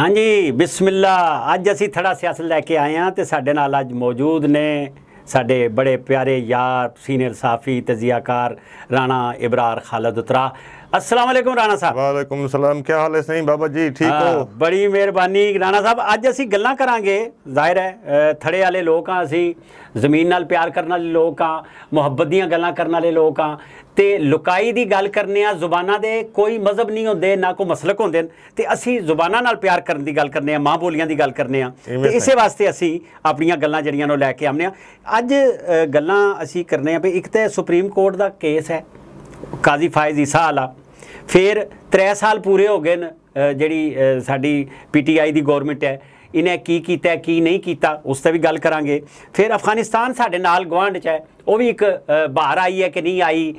ਹਾਂਜੀ ਬਿਸਮਿਲ੍ਲਾ ਅੱਜ ਅਸੀਂ ਥੜਾ ਸਿਆਸਤ ਲੈ ਕੇ ਆਏ ਹਾਂ ਤੇ ਸਾਡੇ ਨਾਲ ਅੱਜ ਮੌਜੂਦ ਨੇ ਸਾਡੇ ਬੜੇ ਪਿਆਰੇ ਯਾਰ ਸੀਨੀਅਰ ਸਾਫੀ ਤਜ਼ੀਆਕਾਰ ਰਾਣਾ ਇਬਰਾਰ ਖਾਲਦ ਉਤਰਾ अस्सलाम वालेकुम ਰਾਣਾ ਸਾਹਿਬ ਵਾਲੇਕੁਮ ਸਲਾਮ ਕੀ ਹਾਲ ਹੈ ਸਹੀਂ ਬਾਬਾ ਜੀ ਠੀਕ ਹੋ ਬੜੀ ਮਿਹਰਬਾਨੀ ਰਾਣਾ ਸਾਹਿਬ ਅੱਜ ਅਸੀਂ ਗੱਲਾਂ ਕਰਾਂਗੇ ਜ਼ਾਹਿਰ ਹੈ ਥੜੇ ਵਾਲੇ ਲੋਕ ਆ ਅਸੀਂ ਜ਼ਮੀਨ ਨਾਲ ਪਿਆਰ ਕਰਨ ਵਾਲੇ ਲੋਕ ਆ ਮੁਹੱਬਤ ਦੀਆਂ ਗੱਲਾਂ ਕਰਨ ਵਾਲੇ ਲੋਕ ਆ ਤੇ ਲੁਕਾਈ ਦੀ ਗੱਲ ਕਰਨੇ ਆ ਜ਼ੁਬਾਨਾਂ ਦੇ ਕੋਈ ਮਜ਼ਹਬ ਨਹੀਂ ਹੁੰਦੇ ਨਾ ਕੋ ਮਸਲਕ ਹੁੰਦੇ ਤੇ ਅਸੀਂ ਜ਼ੁਬਾਨਾਂ ਨਾਲ ਪਿਆਰ ਕਰਨ ਦੀ ਗੱਲ ਕਰਨੇ ਆ ਮਾਂ ਬੋਲੀਆਂ ਦੀ ਗੱਲ ਕਰਨੇ ਆ ਤੇ ਇਸੇ ਵਾਸਤੇ ਅਸੀਂ ਆਪਣੀਆਂ ਗੱਲਾਂ ਜਿਹੜੀਆਂ ਨੂੰ ਲੈ ਕੇ ਆਉਂਦੇ ਆ ਅੱਜ ਗੱਲਾਂ ਅਸੀਂ ਕਰਨੇ ਆ ਵੀ ਇੱਕ ਤੇ ਸੁਪਰੀਮ ਕੋਰਟ ਦਾ ਕੇਸ ਹੈ ਕਾਜ਼ੀ ਫਾਇਜ਼ ਇਸਾ ਵਾਲਾ ਫਿਰ 3 ਸਾਲ ਪੂਰੇ ਹੋ ਗਏ ਨੇ ਜਿਹੜੀ ਸਾਡੀ ਪੀਟੀਆਈ ਦੀ ਗਵਰਨਮੈਂਟ ਹੈ ਇਹਨੇ ਕੀ ਕੀਤਾ ਕੀ ਨਹੀਂ ਕੀਤਾ ਉਸ ਤੇ ਵੀ ਗੱਲ ਕਰਾਂਗੇ ਫਿਰ ਅਫਗਾਨਿਸਤਾਨ ਸਾਡੇ ਨਾਲ ਗਵਾਂਡ ਚ ਹੈ ਉਹ ਵੀ ਇੱਕ ਬਾਹਰ ਆਈ ਹੈ ਕਿ ਨਹੀਂ ਆਈ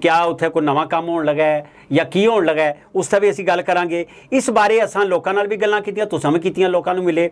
ਕਿਆ ਉੱਥੇ ਕੋਈ ਨਵਾਂ ਕੰਮ ਹੋਣ ਲੱਗਾ ਹੈ ਜਾਂ ਕੀ ਹੋਣ ਲੱਗਾ ਹੈ ਉਸ ਤੇ ਵੀ ਅਸੀਂ ਗੱਲ ਕਰਾਂਗੇ ਇਸ ਬਾਰੇ ਅਸਾਂ ਲੋਕਾਂ ਨਾਲ ਵੀ ਗੱਲਾਂ ਕੀਤੀਆਂ ਤੁਸਾਂ ਵੀ ਕੀਤੀਆਂ ਲੋਕਾਂ ਨੂੰ ਮਿਲੇ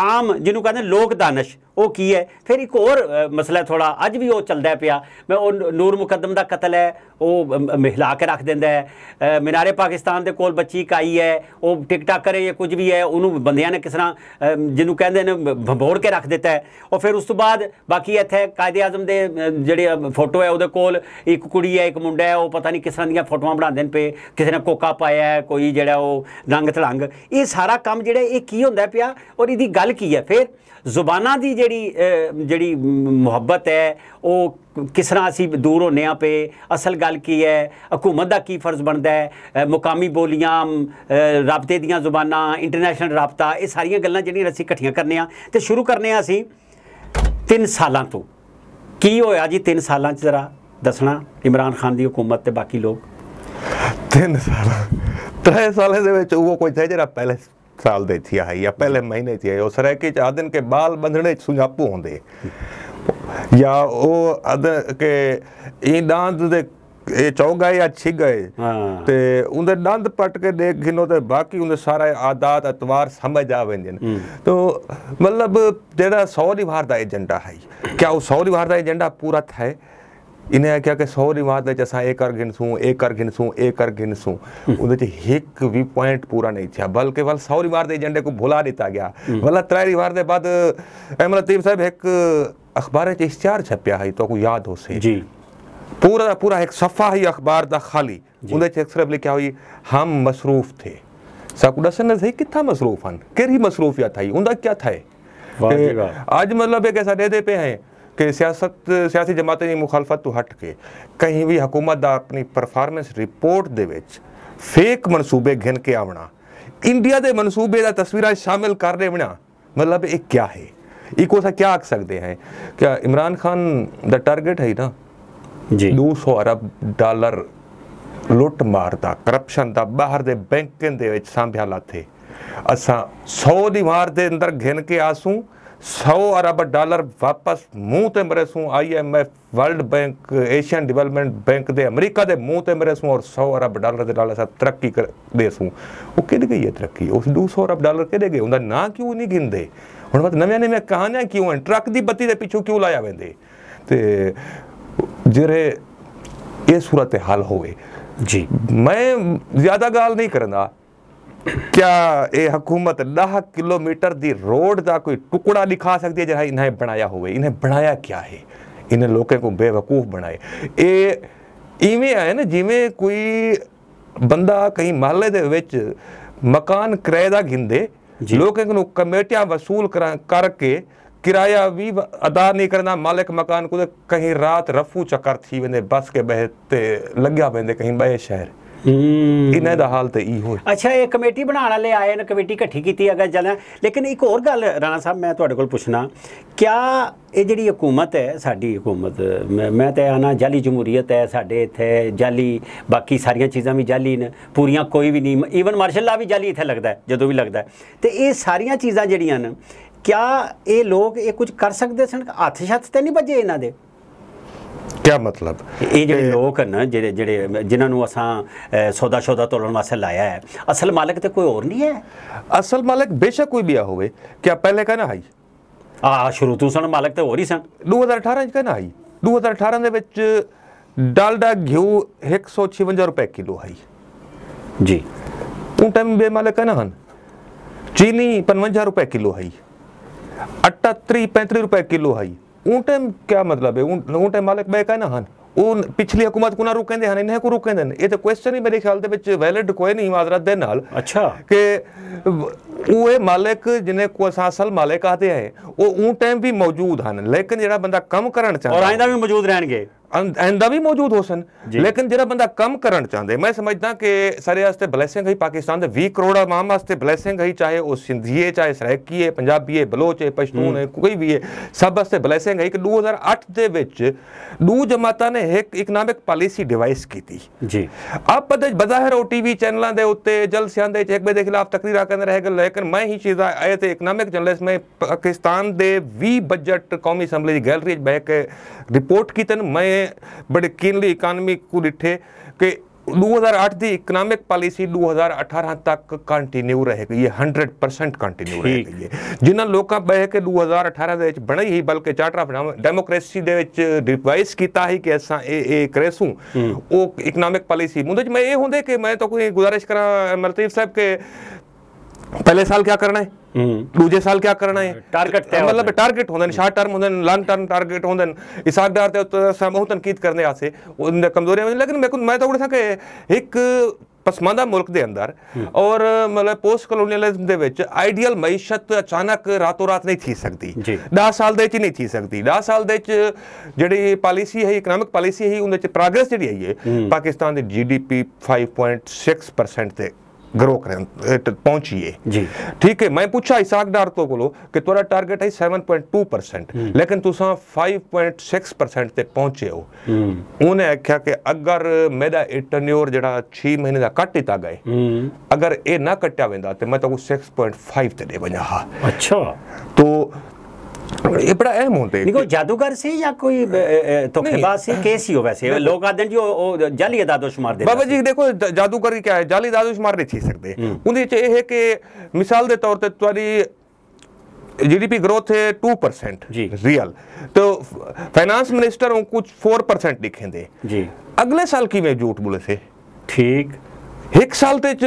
ਆਮ ਜਿਹਨੂੰ ਕਹਿੰਦੇ ਲੋਕ ਦਾਨਿਸ਼ ਉਹ ਕੀ ਹੈ ਫਿਰ ਇੱਕ ਹੋਰ ਮਸਲਾ ਥੋੜਾ ਅੱਜ ਵੀ ਉਹ ਚੱਲਦਾ ਪਿਆ ਮੈਂ ਉਹ ਨੂਰ ਮੁਕੱਦਮ ਦਾ ਕਤਲ ਹੈ ਉਹ ਮਹਿਲਾ ਕੇ ਰੱਖ ਦਿੰਦਾ ਹੈ ਮਿਨਾਰੇ ਪਾਕਿਸਤਾਨ ਦੇ ਕੋਲ ਬੱਚੀ ਕਾਈ ਹੈ ਉਹ ਟਿਕਟਾਕ ਕਰੇ ਜਾਂ ਕੁਝ ਵੀ ਹੈ ਉਹਨੂੰ ਬੰਦਿਆਂ ਨੇ ਕਿਸ ਤਰ੍ਹਾਂ ਜਿਹਨੂੰ ਕਹਿੰਦੇ ਨੇ ਭੰਬੋੜ ਕੇ ਰੱਖ ਦਿੱਤਾ ਹੈ ਉਹ ਫਿਰ ਉਸ ਤੋਂ ਬਾਅਦ ਬਾਕੀ ਇੱਥੇ ਕਾਇਦੇ ਆਜ਼ਮ ਦੇ ਜਿਹੜੇ ਫੋਟੋ ਹੈ ਉਹਦੇ ਕੋਲ ਇੱਕ ਕੁੜੀ ਹੈ ਇੱਕ ਮੁੰਡਾ ਹੈ ਉਹ ਪਤਾ ਨਹੀਂ ਕਿਸ ਤਰ੍ਹਾਂ ਦੀਆਂ ਫੋਟੋਆਂ ਬਣਾਉਂਦੇ ਨੇ ਪਏ ਕਿਸੇ ਨੇ ਕੋਕਾ ਪਾਇਆ ਹੈ ਕੋਈ ਜਿਹੜਾ ਉਹ ਰੰਗ ਤਲੰਗ ਇਹ ਸਾਰਾ ਕੰਮ ਜਿਹੜਾ ਇਹ ਕੀ ਹੁੰਦਾ ਪਿਆ ਔਰ ਇਹਦੀ ਗੱਲ ਕੀ ਹੈ ਫਿਰ ਜ਼ੁਬਾਨਾਂ ਦੀ ਜਿਹੜੀ ਜਿਹੜੀ ਮੁਹੱਬਤ ਹੈ ਉਹ ਕਿਸ ਤਰ੍ਹਾਂ ਅਸੀਂ ਦੂਰ ਹੋਨੇ ਆ ਪੇ ਅਸਲ ਗੱਲ ਕੀ ਹੈ ਹਕੂਮਤ ਦਾ ਕੀ ਫਰਜ਼ ਬਣਦਾ ਹੈ ਮੁਕਾਮੀ ਬੋਲੀਆਂ ਰਾਬਤੇ ਦੀਆਂ ਜ਼ੁਬਾਨਾਂ ਇੰਟਰਨੈਸ਼ਨਲ ਰਾਬਤਾ ਇਹ ਸਾਰੀਆਂ ਗੱਲਾਂ ਜਿਹੜੀਆਂ ਅਸੀਂ ਇਕੱਠੀਆਂ ਕਰਨੇ ਆ ਤੇ ਸ਼ੁਰੂ ਕਰਨੇ ਆ ਅਸੀਂ 3 ਸਾਲਾਂ ਤੋਂ ਕੀ ਹੋਇਆ ਜੀ 3 ਸਾਲਾਂ ਚ ਜ਼ਰਾ ਦੱਸਣਾ ਇਮਰਾਨ ਖਾਨ ਦੀ ਹਕੂਮਤ ਤੇ ਬਾਕੀ ਲੋਕ 3 ਸਾਲ 3 ਸਾਲ ਦੇ ਵਿੱਚ ਉਹ ਕੋਈ ਤੇ ਜਰਾ ਪਹਿਲੇ ਸਾਲ ਦੇ ਥੀ ਆਈ ਜਾਂ ਪਹਿਲੇ ਮਹੀਨੇ ਥੀ ਆਈ ਉਹ ਸਰੇ ਕਿ ਆਦਨ ਕੇ ਬਾਲ ਬੰਧਣੇ ਸੁਝਾਪੂ ਹੁੰਦੇ ਜਾਂ ਉਹ ਅਦ ਕੇ ਇਹ ਦਾੰਦ ਦੇ ਇਹ ਚੌਗਾ ਜਾਂ ਛਿਗਏ ਤੇ ਉਹਦੇ ਦੰਦ ਪਟ ਕੇ ਦੇਖ ਘਿਨੋ ਤੇ ਬਾਕੀ ਉਹਦੇ ਸਾਰੇ ਆਦਤ ਅਤਵਾਰ ਸਮਝ ਆ ਵੰਦੇ ਨੇ ਤੋ ਮਤਲਬ ਜਿਹੜਾ ਸੌ ਦੀ ਵਾਰ ਦਾ ਏਜੰਡਾ ਹੈ ਕੀ ਉਹ ਸੌ ਦੀ ਵਾਰ ਦਾ ਏਜੰਡਾ ਪੂਰਾ ਥੈ ਇਨੇ ਆ ਕਿ ਕਿ ਸੌ ਦੀ ਵਾਰ ਦੇ ਚ ਅਸਾਂ ਇਹ ਕਰ ਘਿੰਸੂ ਇੱਕ ਕਰ ਘਿੰਸੂ ਇੱਕ ਕਰ ਘਿੰਸੂ ਉਹਦੇ ਚ ਇੱਕ ਵੀ ਪੁਆਇੰਟ ਪੂਰਾ ਨਹੀਂ ਥਿਆ ਬਲਕਿ ਵਲ ਸੌ ਦੀ ਵਾਰ ਦੇ ਏਜੰਡੇ ਕੋ ਭੁਲਾ ਦਿੱਤਾ ਗਿਆ ਵਲਾ ਤ੍ਰੈਰੀ ਵਾਰ ਦੇ ਬਾਅਦ ਅਹਿਮਦ ਸਾਹਿਬ ਇੱਕ ਅਖਬਾਰੇ ਚ ਇਸ਼ਤਿਹਾਰ ਛਪਿਆ ਹੈ ਤੋ ਕੋ ਯਾਦ ਸੇ ਜੀ ਪੂਰਾ ਪੂਰਾ ਇੱਕ ਸਫਾ ਹੀ ਅਖਬਾਰ ਦਾ ਖਾਲੀ ਉਹਦੇ ਚ ਸਿਰਫ ਲਿਖਿਆ ਹੋਈ ਹਮ ਮਸਰੂਫ ਥੇ ਸਾਕੂ ਦੱਸਣ ਸਹੀ ਕਿੱਥਾ ਮਸਰੂਫ ਹਨ ਕਿਹੜੀ ਮਸਰੂਫੀਅਤ ਹੈ ਉਹਦਾ ਕੀ ਥਾ ਅੱਜ ਮਤਲਬ ਇਹ ਕਿ ਦੇ ਦੇ ਪੇ ਹੈ ਕਿ ਸਿਆਸਤ ਸਿਆਸੀ ਜਮਾਤਾਂ ਦੀ ਮੁਖਾਲਫਤ ਤੋਂ ਹਟ ਕੇ ਕਹੀਂ ਵੀ ਹਕੂਮਤ ਦਾ ਆਪਣੀ ਪਰਫਾਰਮੈਂਸ ਰਿਪੋਰਟ ਦੇ ਵਿੱਚ ਫੇਕ ਮਨਸੂਬੇ ਘਿਨ ਕੇ ਆਵਣਾ ਇੰਡੀਆ ਦੇ ਮਨਸੂਬੇ ਦਾ ਤਸਵੀਰਾਂ ਸ਼ਾਮਿਲ ਕਰ ਦੇਵਣਾ ਮਤਲਬ ਇਹ ਕੀ ਹੈ ਇਹ ਕੋਸਾ ਕੀ ਆਖ ਸਕਦੇ ਹੈ ਕਿ ਇਮਰਾਨ ਖਾਨ ਦਾ ਟਾਰਗੇਟ ਹੈ ਨਾ ਜੀ 200 ਅਰਬ ਡਾਲਰ ਲੁੱਟ ਮਾਰਦਾ ਕਰਪਸ਼ਨ ਦਾ ਬਾਹਰ ਦੇ ਬੈਂਕਾਂ ਦੇ ਵਿੱਚ ਸਾਂਭਿਆ ਲਾਥੇ ਅਸਾਂ 100 ਦੀ ਮਾਰ ਦੇ ਅੰਦਰ ਘਿਨ ਕੇ ਆਸੂ 100 ਅਰਬ ਡਾਲਰ ਵਾਪਸ ਮੂੰਹ ਤੇ ਮਰੇ ਸੂ IMF world bank Asian development bank ਦੇ ਅਮਰੀਕਾ ਦੇ ਮੂੰਹ ਤੇ ਮਰੇ ਸੂ ਔਰ 100 ਅਰਬ ਡਾਲਰ ਦੇ ਨਾਲ ਅਸਾਂ ਤਰੱਕੀ ਕਰ ਦੇ ਸੂ ਉਹ ਕਿੱਦ ਗਈ ਹੈ ਤਰੱਕੀ ਉਸ 200 ਅਰਬ ਡਾਲਰ ਕਿੱਦੇ ਗਏ ਉਹਦਾ ਨਾਂ ਕਿਉਂ ਨਹੀਂ ਗਿੰਦੇ ਹੁਣ ਮਤ ਨਵੇਂ ਨਵੇਂ ਕਹਾਣੀਆਂ ਕਿਉਂ ਹਨ ਟਰੱਕ ਦੀ ਬੱਤੀ ਦੇ ਪਿੱਛੋਂ ਕਿਉਂ ਲਾਇਆ ਵੈਂਦੇ ਤੇ ਜਿਹੜੇ ਇਹ ਸੂਰਤ ਹਾਲ ਹੋਵੇ ਜੀ ਮੈਂ ਜ਼ਿਆਦਾ ਗੱਲ ਨਹੀਂ ਕਰਨਾ ਕਿਆ ਇਹ ਹਕੂਮਤ 10 ਕਿਲੋਮੀਟਰ ਦੀ ਰੋਡ ਦਾ ਕੋਈ ਟੁਕੜਾ ਦਿਖਾ ਸਕਦੀ ਹੈ ਜਿਹੜਾ ਇਹਨਾਂ ਬਣਾਇਆ ਹੋਵੇ ਇਹਨੇ ਬਣਾਇਆ ਕਿਆ ਹੈ ਇਹਨੇ ਲੋਕਾਂ ਨੂੰ ਬੇਵਕੂਫ ਬਣਾਏ ਇਹ ਇਵੇਂ ਆਇਆ ਨਾ ਜਿਵੇਂ ਕੋਈ ਬੰਦਾ ਕਈ ਮਹੱਲੇ ਦੇ ਵਿੱਚ ਮਕਾਨ ਕਿਰਾਏ ਦਾ ਗਿੰਦੇ ਲੋਕਾਂ ਨੂੰ ਕਮੇਟੀਆਂ ਵਸੂਲ ਕਰਕੇ किराया बि अदा नहीं करना मालिक मकान को कहीं रात रफू चक्कर थी वेंदे बस के बह ते लग्या वेंदे कहीं बहे शहर ਇਹਨਾਂ ਦਾ ਹਾਲ ਤੇ ਇਹੋ ਹੈ ਅੱਛਾ ਇਹ ਕਮੇਟੀ ਬਣਾਉਣ ਵਾਲੇ ਆਏ ਨੇ ਕਮੇਟੀ ਇਕੱਠੀ ਕੀਤੀ ਅਗਰ ਜਨ ਲੇਕਿਨ ਇੱਕ ਹੋਰ ਗੱਲ ਰਾਣਾ ਸਾਹਿਬ ਮੈਂ ਤੁਹਾਡੇ ਕੋਲ ਪੁੱਛਣਾ ਕਿਆ ਇਹ ਜਿਹੜੀ ਹਕੂਮਤ ਹੈ ਸਾਡੀ ਹਕੂਮਤ ਮੈਂ ਤਾਂ ਆਣਾ ਜਾਲੀ ਜਮਹੂਰੀਅਤ ਹੈ ਸਾਡੇ ਇੱਥੇ ਜਾਲੀ ਬਾਕੀ ਸਾਰੀਆਂ ਚੀਜ਼ਾਂ ਵੀ ਜਾਲੀ ਨੇ ਪੂਰੀਆਂ ਕੋਈ ਵੀ ਨਹੀਂ ਈਵਨ ਮਾਰਸ਼ਲ ਲਾ ਵੀ ਜਾਲੀ ਇੱਥੇ ਲੱਗਦਾ ਜਦੋਂ ਵੀ ਲੱਗਦਾ ਤੇ ਇਹ ਸਾਰੀਆਂ ਚੀਜ਼ਾਂ ਜਿਹੜੀਆਂ ਨੇ ਕਿਆ ਇਹ ਲੋਕ ਇਹ ਕੁਝ ਕਰ ਸਕਦੇ ਸਨ ਹੱਥ ਛੱਤ ਤੇ ਨਹੀਂ ਭੱਜੇ ਇਹਨਾਂ ਦੇ ਕੀ ਮਤਲਬ ਇਹ ਜਿਹੜੇ ਲੋਕ ਹਨ ਜਿਹੜੇ ਜਿਹੜੇ ਜਿਨ੍ਹਾਂ ਨੂੰ ਅਸਾਂ ਸੌਦਾ ਸੌਦਾ ਤੋਲਣ ਵਾਸਤੇ ਲਾਇਆ ਹੈ ਅਸਲ ਮਾਲਕ ਤੇ ਕੋਈ ਹੋਰ ਨਹੀਂ ਹੈ ਅਸਲ ਮਾਲਕ ਬੇਸ਼ੱਕ ਕੋਈ ਵੀ ਆ ਹੋਵੇ ਕਿਆ ਪਹਿਲੇ ਕਹਨਾ ਹਾਈ ਆ ਸ਼ੁਰੂ ਤੋਂ ਸਨ ਮਾਲਕ ਤੇ ਹੋਰ ਹੀ ਸਨ 2018 ਚ ਕਹਨਾ ਹਾਈ 2018 ਦੇ ਵਿੱਚ ਡਾਲਡਾ ਘਿਓ 156 ਰੁਪਏ ਕਿਲੋ ਹਾਈ ਜੀ ਉਹ ਟਾਈਮ ਬੇ ਮਾਲਕ ਹਨ ਚੀਨੀ 55 ਰੁਪਏ ਕਿਲੋ ਹਾਈ अट्ठात्री 35 ਰੁਪਏ ਕਿਲੋ ਹੈ ਉਹ ਟਾਈਮ ਕੀ ਮਤਲਬ ਹੈ ਉਹ ਟਾਈਮ ਮਾਲਕ ਬੈ ਕਾ ਨਾ ਹਨ ਉਹ ਪਿਛਲੀ ਹਕੂਮਤ ਕੋ ਨਾ ਰੁਕੈਂਦੇ ਹਨ ਇਹਨੇ ਕੋ ਰੁਕੈਂਦੇ ਨੇ ਇਹ ਤਾਂ ਕੁਐਸਚਨ ਹੀ ਮੇਰੇ ਖਿਆਲ ਦੇ ਵਿੱਚ ਵੈਲਿਡ ਕੋਈ ਨਹੀਂ ਮਾਜ਼ਰਤ ਦੇ ਨਾਲ ਅੱਛਾ ਕਿ ਉਹ ਇਹ ਮਾਲਕ ਜਿਹਨੇ ਕੋ ਅਸਲ ਮਾਲਕ ਆਦੇ आहे ਉਹ ਉਹ ਟਾਈਮ ਵੀ ਮੌਜੂਦ ਹਨ ਲੇਕਿਨ ਜਿਹੜਾ ਬੰਦਾ ਕੰਮ ਕਰਨ ਚਾਹੁੰਦਾ ਹੈ ਔਰ ਆਇੰਦਾ ਵੀ ਮੌਜੂਦ ਰਹਿਣਗੇ ਆਇੰਦਾ ਵੀ ਮੌਜੂਦ ਹੋਸਨ ਲੇਕਿਨ ਜਿਹੜਾ ਬੰਦਾ ਕੰਮ ਕਰਨ ਚਾਹੁੰਦੇ ਮੈਂ ਸਮਝਦਾ ਕਿ ਸਾਰੇ ਵਾਸਤੇ ਬਲੇਸਿੰਗ ਹੀ ਪਾਕਿਸਤਾਨ ਦੇ 20 ਕਰੋੜ ਆਮ ਵਾਸਤੇ ਬਲੇਸਿੰਗ ਹੀ ਚਾਹੇ ਉਹ ਸਿੰਧੀਏ ਚਾਹੇ ਸਰਾਇਕੀਏ ਪੰਜਾਬੀਏ ਬਲੋਚੇ ਪਸ਼ਤੂਨ ਹੈ ਕੋਈ ਵੀ ਹੈ ਸਭ ਵਾਸਤੇ ਬਲੇਸਿੰਗ ਹੈ ਕਿ 2008 ਦੇ ਵਿੱਚ ਦੂ ਜਮਾਤਾਂ ਨੇ ਇੱਕ ਇਕਨੋਮਿਕ ਪਾਲਿਸੀ ਡਿਵਾਈਸ ਕੀਤੀ ਜੀ ਆਪ ਬਜ਼ਾਹਰ ਓ ਟੀਵੀ ਚੈਨਲਾਂ ਦੇ ਉੱਤੇ ਜਲਸਿਆਂ ਦੇ ਚ ਇੱਕ ਬੇ ਦੇ ਖਿਲਾਫ ਤਕਰੀਰਾਂ ਕਰਨ ਰਹੇ ਗਏ लेकिन मैं ही चीज़ आए ਤੇ ਇਕਨੋਮਿਕ ਜਰਨਲਿਸਟ ਮੈਂ ਪਾਕਿਸਤਾਨ ਦੇ वी ਬਜਟ ਕੌਮੀ ਅਸੈਂਬਲੀ ਦੀ ਗੈਲਰੀ ਵਿੱਚ ਬੈਠ ਕੇ ਰਿਪੋਰਟ ਕੀਤਾ ਮੈਂ ਬੜੇ कीनली ਇਕਨੋਮਿਕ ਕੋ डिठे ਕਿ 2008 ਦੀ ਇਕਨੋਮਿਕ ਪਾਲਿਸੀ 2018 ਤੱਕ ਕੰਟੀਨਿਊ ਰਹੇਗੀ ਇਹ 100% ਕੰਟੀਨਿਊ ਰਹੇਗੀ ਜਿਨ੍ਹਾਂ ਲੋਕਾਂ ਬਹਿ ਕੇ 2018 ਦੇ ਵਿੱਚ ਬਣਾਈ ਹੀ ਬਲਕਿ ਚਾਰਟਰ ਆਫ ਡੈਮੋਕ੍ਰੇਸੀ ਦੇ ਵਿੱਚ ਰਿਵਾਈਜ਼ ਕੀਤਾ ਹੈ ਕਿ ਅਸਾਂ ਇਹ ਇਹ ਕਰੇਸੂ ਉਹ ਇਕਨੋਮਿਕ ਪਾਲਿਸੀ ਮੁੰਦੇ ਮੈਂ ਇਹ ਹੁੰਦੇ ਕਿ ਮੈਂ ਤਾਂ ਕੋਈ ਗੁਜ਼ਾਰਿਸ਼ ਕਰਾਂ ਮਲਤੀਫ ਸਾਹਿਬ ਕੇ ਪਹਿਲੇ ਸਾਲ ਕੀ ਕਰਨਾ ਹੈ ਦੂਜੇ ਸਾਲ ਕੀ ਕਰਨਾ ਹੈ ਟਾਰਗੇਟ ਤੇ ਮਤਲਬ ਟਾਰਗੇਟ ਹੁੰਦੇ ਨੇ ਸ਼ਾਰਟ ਟਰਮ ਹੁੰਦੇ ਨੇ ਲੰਗ ਟਰਮ ਟਾਰਗੇਟ ਹੁੰਦੇ ਨੇ ਇਸ ਆਧਾਰ ਤੇ ਸਮੂਹ ਤਨਕੀਦ ਕਰਨੇ ਆਸੇ ਉਹਨਾਂ ਕਮਜ਼ੋਰੀਆਂ ਲੇਕਿਨ ਮੈਂ ਮੈਂ ਤਾਂ ਉਹਦੇ ਸਾਂ ਕਿ ਇੱਕ ਪਸਮਾਨਦਾ ਮੁਲਕ ਦੇ ਅੰਦਰ ਔਰ ਮਤਲਬ ਪੋਸਟ ਕਲੋਨੀਅਲਿਜ਼ਮ ਦੇ ਵਿੱਚ ਆਈਡੀਅਲ ਮਈਸ਼ਤ ਅਚਾਨਕ ਰਾਤੋ ਰਾਤ ਨਹੀਂ ਥੀ ਸਕਦੀ 10 ਸਾਲ ਦੇ ਵਿੱਚ ਨਹੀਂ ਥੀ ਸਕਦੀ 10 ਸਾਲ ਦੇ ਵਿੱਚ ਜਿਹੜੀ ਪਾਲਿਸੀ ਹੈ ਇਕਨੋਮਿਕ ਪਾਲਿਸੀ ਹੈ ਉਹਦੇ ਵਿੱਚ ਪ੍ਰੋਗਰੈਸ ਜਿਹੜੀ ਆਈ ਹੈ ਪਾਕਿਸਤਾਨ ਦੇ ਜੀਡੀਪੀ 5.6% ਤੇ ਗਰੋ ਕਰਨ ਪਹੁੰਚੀਏ ਜੀ ਠੀਕ ਹੈ ਮੈਂ ਪੁੱਛਾ ਇਸਾਕ ਡਾਰ ਤੋਂ ਕੋਲੋ ਕਿ ਤੁਹਾਡਾ ਟਾਰਗੇਟ ਹੈ 7.2% ਲੇਕਿਨ ਤੁਸੀਂ 5.6% ਤੇ ਪਹੁੰਚੇ ਹੋ ਉਹਨੇ ਆਖਿਆ ਕਿ ਅਗਰ ਮੇਰਾ ਇਟਨਿਓਰ ਜਿਹੜਾ 6 ਮਹੀਨੇ ਦਾ ਕੱਟਿਤਾ ਗਏ ਅਗਰ ਇਹ ਨਾ ਕੱਟਿਆ ਵੰਦਾ ਤੇ ਮੈਂ ਤੁਹਾਨੂੰ 6.5 ਤੇ ਦੇ ਵਜਾ ਹਾਂ ਅੱਛਾ ਤੋ ये बड़ा अहम होते देखो जादूगर से या कोई धोखेबाज से केस ही हो वैसे लोग आते जी ओ जाली दादो शुमार दे बाबा जी देखो जादूगर क्या है जाली दादो शुमार नहीं छी सकते उन्हें ये है कि मिसाल ਦੇ ਤੌਰ ਤੇ ਤੁਹਾਡੀ जीडीपी ग्रोथ है टू परसेंट रियल तो फाइनेंस मिनिस्टर कुछ फोर परसेंट दिखेंगे अगले साल की में झूठ बोले थे ठीक ਇੱਕ ਸਾਲ ਤੇ ਚ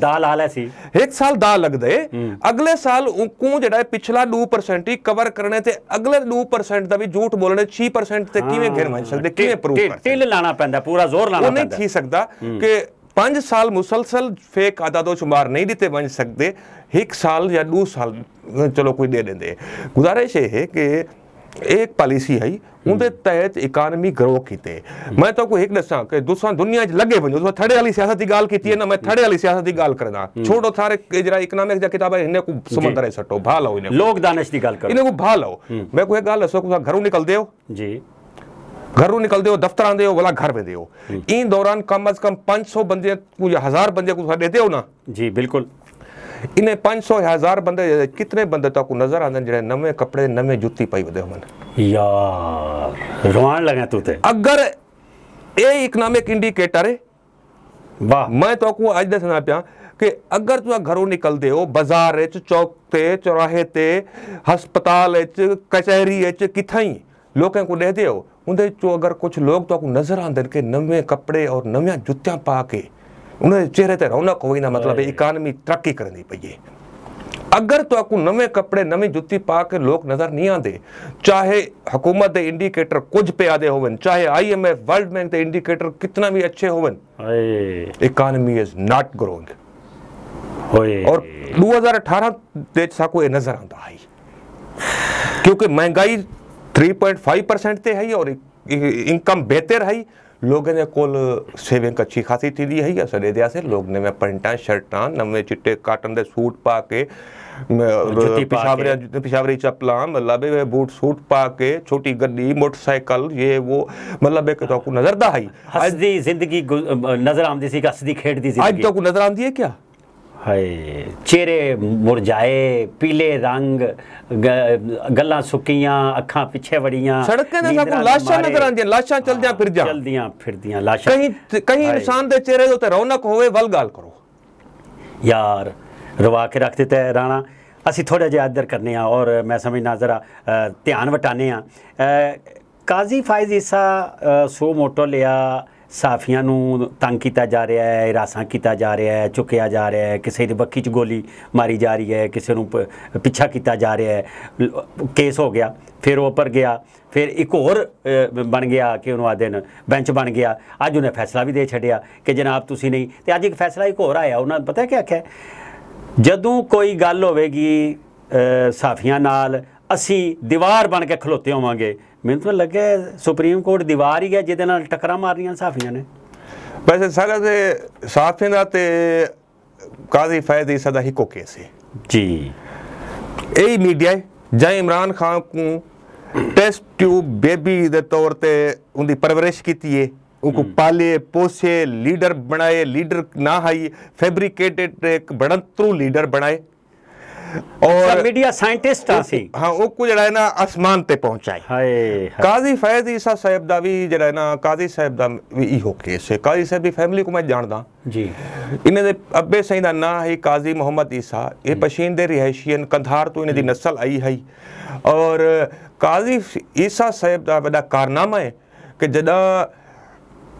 ਦਾਲ ਲੈ ਸੀ ਇੱਕ ਸਾਲ ਦਾ ਲੱਗਦੇ ਅਗਲੇ ਸਾਲ ਉਕੂ ਜਿਹੜਾ ਪਿਛਲਾ 2% ਹੀ ਕਵਰ ਕਰਨੇ ਤੇ ਅਗਲੇ 2% ਦਾ ਵੀ ਝੂਠ ਬੋਲਣੇ 6% ਤੇ ਕਿਵੇਂ ਘਿਰ ਮੰਨ ਸਕਦੇ ਕਿਵੇਂ ਪ੍ਰੂਫ ਕਰ ਟਿਲ ਲਾਣਾ ਪੈਂਦਾ ਪੂਰਾ ਜ਼ੋਰ ਲਾਣਾ ਪੈਂਦਾ ਨਹੀਂ ਥੀ ਸਕਦਾ ਕਿ 5 ਸਾਲ ਮੁਸਲਸਲ ਫੇਕ ਦੋ ਸ਼ੁਮਾਰ ਨਹੀਂ ਦਿੱਤੇ ਬਣ ਸਕਦੇ ਇੱਕ ਸਾਲ ਜਾਂ 2 ਸਾਲ ਚਲੋ ਕੋਈ ਦੇ ਦਿੰਦੇ ਗੁਜ਼ਾਰਿਸ਼ ਇਹ ਹੈ ਕਿ एक पॉलिसी आई उनके तहत इकानमी ग्रो कीते मैं तो को एक दसा कि दूसरा दुनिया लगे वनो तो थड़े वाली सियासत की गाल की ना मैं थड़े वाली सियासत की गाल करना छोड़ो थारे जरा इकोनॉमिक्स जा किताब इने को समंदर है सटो भा लो इने लोक दानिश की गाल कर इने को भा लो मैं को एक गाल दसो को घरों निकल देओ जी घरों निकलते हो दफ्तर आते हो वाला घर में हो इन दौरान कम अज कम 500 बंदे या हजार बंदे को देते हो ना जी बिल्कुल ਇਨੇ 500 1000 ਬੰਦੇ ਕਿੰਨੇ ਬੰਦੇ ਤੱਕ ਨਜ਼ਰ ਆਉਂਦੇ ਜਿਹੜੇ ਨਵੇਂ ਕੱਪੜੇ ਨਵੇਂ ਜੁੱਤੀ ਪਾਈ ਵਦੇ ਹੋਣ ਯਾਰ ਰਵਾਨ ਲਗਾ ਤੂੰ ਤੇ ਅਗਰ ਇਹ ਇਕਨੋਮਿਕ ਇੰਡੀਕੇਟਰ ਹੈ ਵਾਹ ਮੈਂ ਤੁਹਾਨੂੰ ਅੱਜ ਦੱਸਣਾ ਪਿਆ ਕਿ ਅਗਰ ਤੂੰ ਘਰੋਂ ਨਿਕਲਦੇ ਹੋ ਬਾਜ਼ਾਰ ਵਿੱਚ ਚੌਕ ਤੇ ਚੌਰਾਹੇ ਤੇ ਹਸਪਤਾਲ ਵਿੱਚ ਕਚਹਿਰੀ ਵਿੱਚ ਕਿਥਾਈ ਲੋਕਾਂ ਕੋ ਦੇਖਦੇ ਹੋ ਉਹਦੇ ਚੋਂ ਅਗਰ ਕੁਝ ਲੋਕ ਤੁਹਾਨੂੰ ਨਜ਼ਰ ਆਉਂਦੇ ਕਿ ਨਵੇਂ ਕੱਪੜੇ ਔਰ ਨਵੀਆਂ ਜੁੱਤੀਆਂ ਪਾ ਕੇ उन चेहरे ते रौनक हो ना मतलब इकानमी तरक्की करनी पी है अगर तो आपको नवे कपड़े नवी जुत्ती पा के लोग नजर नहीं आते चाहे हुकूमत के इंडिकेटर कुछ पे आदे होवन चाहे आईएमएफ वर्ल्ड बैंक के इंडिकेटर कितना भी अच्छे होवन इकानमी इज नॉट ग्रोइंग और 2018 दे साको ये नजर आता है क्योंकि महंगाई 3.5 परसेंट ते है और इनकम बेहतर है लोगन कोल सेविंग अच्छी खासी थींदी हुई आहे सॼे दियासीं लोगने में पैंटा शर्टा न में काटन ते सूट पा के पिशावरी पिशावरी चपला मतलब बूट सूट पा के छोटी गड्डी मोटरसाइकिल ये वो मतलब एक तो नजर दा आई जिंदगी नजर आमदी हसदी खेड़दी तो जिंदगी तो नजर आमदी है क्या ਹਾਏ ਚਿਹਰੇ ਮੁਰਝਾਏ ਪੀਲੇ ਰੰਗ ਗੱਲਾਂ ਸੁੱਕੀਆਂ ਅੱਖਾਂ ਪਿੱਛੇ ਵੜੀਆਂ ਸੜਕਾਂ ਦੇ ਸਾਹਮਣੇ ਲਾਸ਼ਾਂ ਨਜ਼ਰ ਆਉਂਦੀਆਂ ਲਾਸ਼ਾਂ ਚਲਦਿਆਂ ਫਿਰਦੀਆਂ ਚਲਦੀਆਂ ਫਿਰਦੀਆਂ ਲਾਸ਼ਾਂ ਕਹੀਂ ਕਹੀਂ ਇਨਸਾਨ ਦੇ ਚਿਹਰੇ ਉੱਤੇ ਰੌਣਕ ਹੋਵੇ ਵੱਲ ਗੱਲ ਕਰੋ ਯਾਰ ਰਵਾ ਕੇ ਰੱਖ ਦਿੱਤਾ ਰਾਣਾ ਅਸੀਂ ਥੋੜਾ ਜਿਹਾ ਆਦਰ ਕਰਨੇ ਆ ਔਰ ਮੈਂ ਸਮਝਣਾ ਜ਼ਰਾ ਧਿਆਨ ਵਟਾਣੇ ਆ ਕਾਜ਼ੀ ਫਾਇਜ਼ ਇਸਾ ਸੋ ਮੋਟੋ ਲਿਆ ਸਾਫੀਆਂ ਨੂੰ ਤੰਗ ਕੀਤਾ ਜਾ ਰਿਹਾ ਹੈ ਇਰਾਸਾ ਕੀਤਾ ਜਾ ਰਿਹਾ ਹੈ ਚੁੱਕਿਆ ਜਾ ਰਿਹਾ ਹੈ ਕਿਸੇ ਦੀ ਬੱਕੀ 'ਚ ਗੋਲੀ ਮਾਰੀ ਜਾ ਰਹੀ ਹੈ ਕਿਸੇ ਨੂੰ ਪਿੱਛਾ ਕੀਤਾ ਜਾ ਰਿਹਾ ਹੈ ਕੇਸ ਹੋ ਗਿਆ ਫਿਰ ਉਹ ਉੱਪਰ ਗਿਆ ਫਿਰ ਇੱਕ ਹੋਰ ਬਣ ਗਿਆ ਕਿ ਉਹਨੂੰ ਦਿਨ ਬੈਂਚ ਬਣ ਗਿਆ ਅੱਜ ਉਹਨੇ ਫੈਸਲਾ ਵੀ ਦੇ ਛੱਡਿਆ ਕਿ ਜਨਾਬ ਤੁਸੀਂ ਨਹੀਂ ਤੇ ਅੱਜ ਇੱਕ ਫੈਸਲਾ ਇੱਕ ਹੋਰ ਆਇਆ ਉਹਨਾਂ ਪਤਾ ਕੀ ਆਖਿਆ ਜਦੋਂ ਕੋਈ ਗੱਲ ਹੋਵੇਗੀ ਸਾਫੀਆਂ ਨਾਲ ਅਸੀਂ ਦੀਵਾਰ ਬਣ ਕੇ ਖਲੋਤੇ ਹੋਵਾਂਗੇ ਮੈਨੂੰ ਤਾਂ ਲੱਗਿਆ ਸੁਪਰੀਮ ਕੋਰਟ ਦੀਵਾਰ ਹੀ ਹੈ ਜਿਹਦੇ ਨਾਲ ਟਕਰਾ ਮਾਰਨੀਆਂ ਸਾਫੀਆਂ ਨੇ ਵੈਸੇ ਸਾਰਾ ਦੇ ਸਾਫੀ ਦਾ ਤੇ ਕਾਜ਼ੀ ਫੈਜ਼ ਸਦਾ ਹੀ ਇੱਕੋ ਕੇਸ ਜੀ ਇਹ ਮੀਡੀਆ ਜੈ ਇਮਰਾਨ ਖਾਨ ਨੂੰ ਟੈਸਟ ਟਿਊਬ ਬੇਬੀ ਦੇ ਤੌਰ ਤੇ ਉਹਦੀ ਪਰਵਰਿਸ਼ ਕੀਤੀ ਹੈ ਕੋ ਪਾਲੇ ਪੋਸੇ ਲੀਡਰ ਬਣਾਏ ਲੀਡਰ ਨਾ ਹਾਈ फैब्रिकेटेड ਇੱਕ बड़ंतरू ਲੀਡਰ ਬਣਾਏ और मीडिया ਸਾਇੰਟਿਸਟ ਆ ਸੀ ਹਾਂ ਉਹ ਕੋ ਜਿਹੜਾ ਹੈ ਨਾ ਅਸਮਾਨ ਤੇ ਪਹੁੰਚਾਈ ਹਾਏ ਕਾਜ਼ੀ ਫੈਜ਼ ਈਸਾ ਸਾਹਿਬ ਦਾ ਵੀ ਜਿਹੜਾ ਹੈ ਨਾ ਕਾਜ਼ੀ ਸਾਹਿਬ ਦਾ ਵੀ ਇਹੋ ਕੇਸ ਹੈ ਕਾਜ਼ੀ ਸਾਹਿਬ ਦੀ ਫੈਮਿਲੀ ਕੋ ਮੈਂ ਜਾਣਦਾ ਜੀ ਇਹਨਾਂ ਦੇ ਅੱਬੇ ਸਹੀ ਦਾ ਨਾਂ ਹੈ ਕਾਜ਼ੀ ਮੁਹੰਮਦ ਈਸਾ ਇਹ ਪਸ਼ੀਨ ਦੇ ਰਿਹਾਇਸ਼ੀਨ ਕੰਧਾਰ ਤੋਂ ਇਹਨਾਂ ਦੀ ਨਸਲ ਆਈ ਹੈ ਔਰ ਕਾਜ਼ੀ ਈਸਾ ਸਾਹਿਬ ਦਾ ਵੱਡਾ ਕਾਰਨਾਮਾ ਹੈ ਕਿ ਜਦਾਂ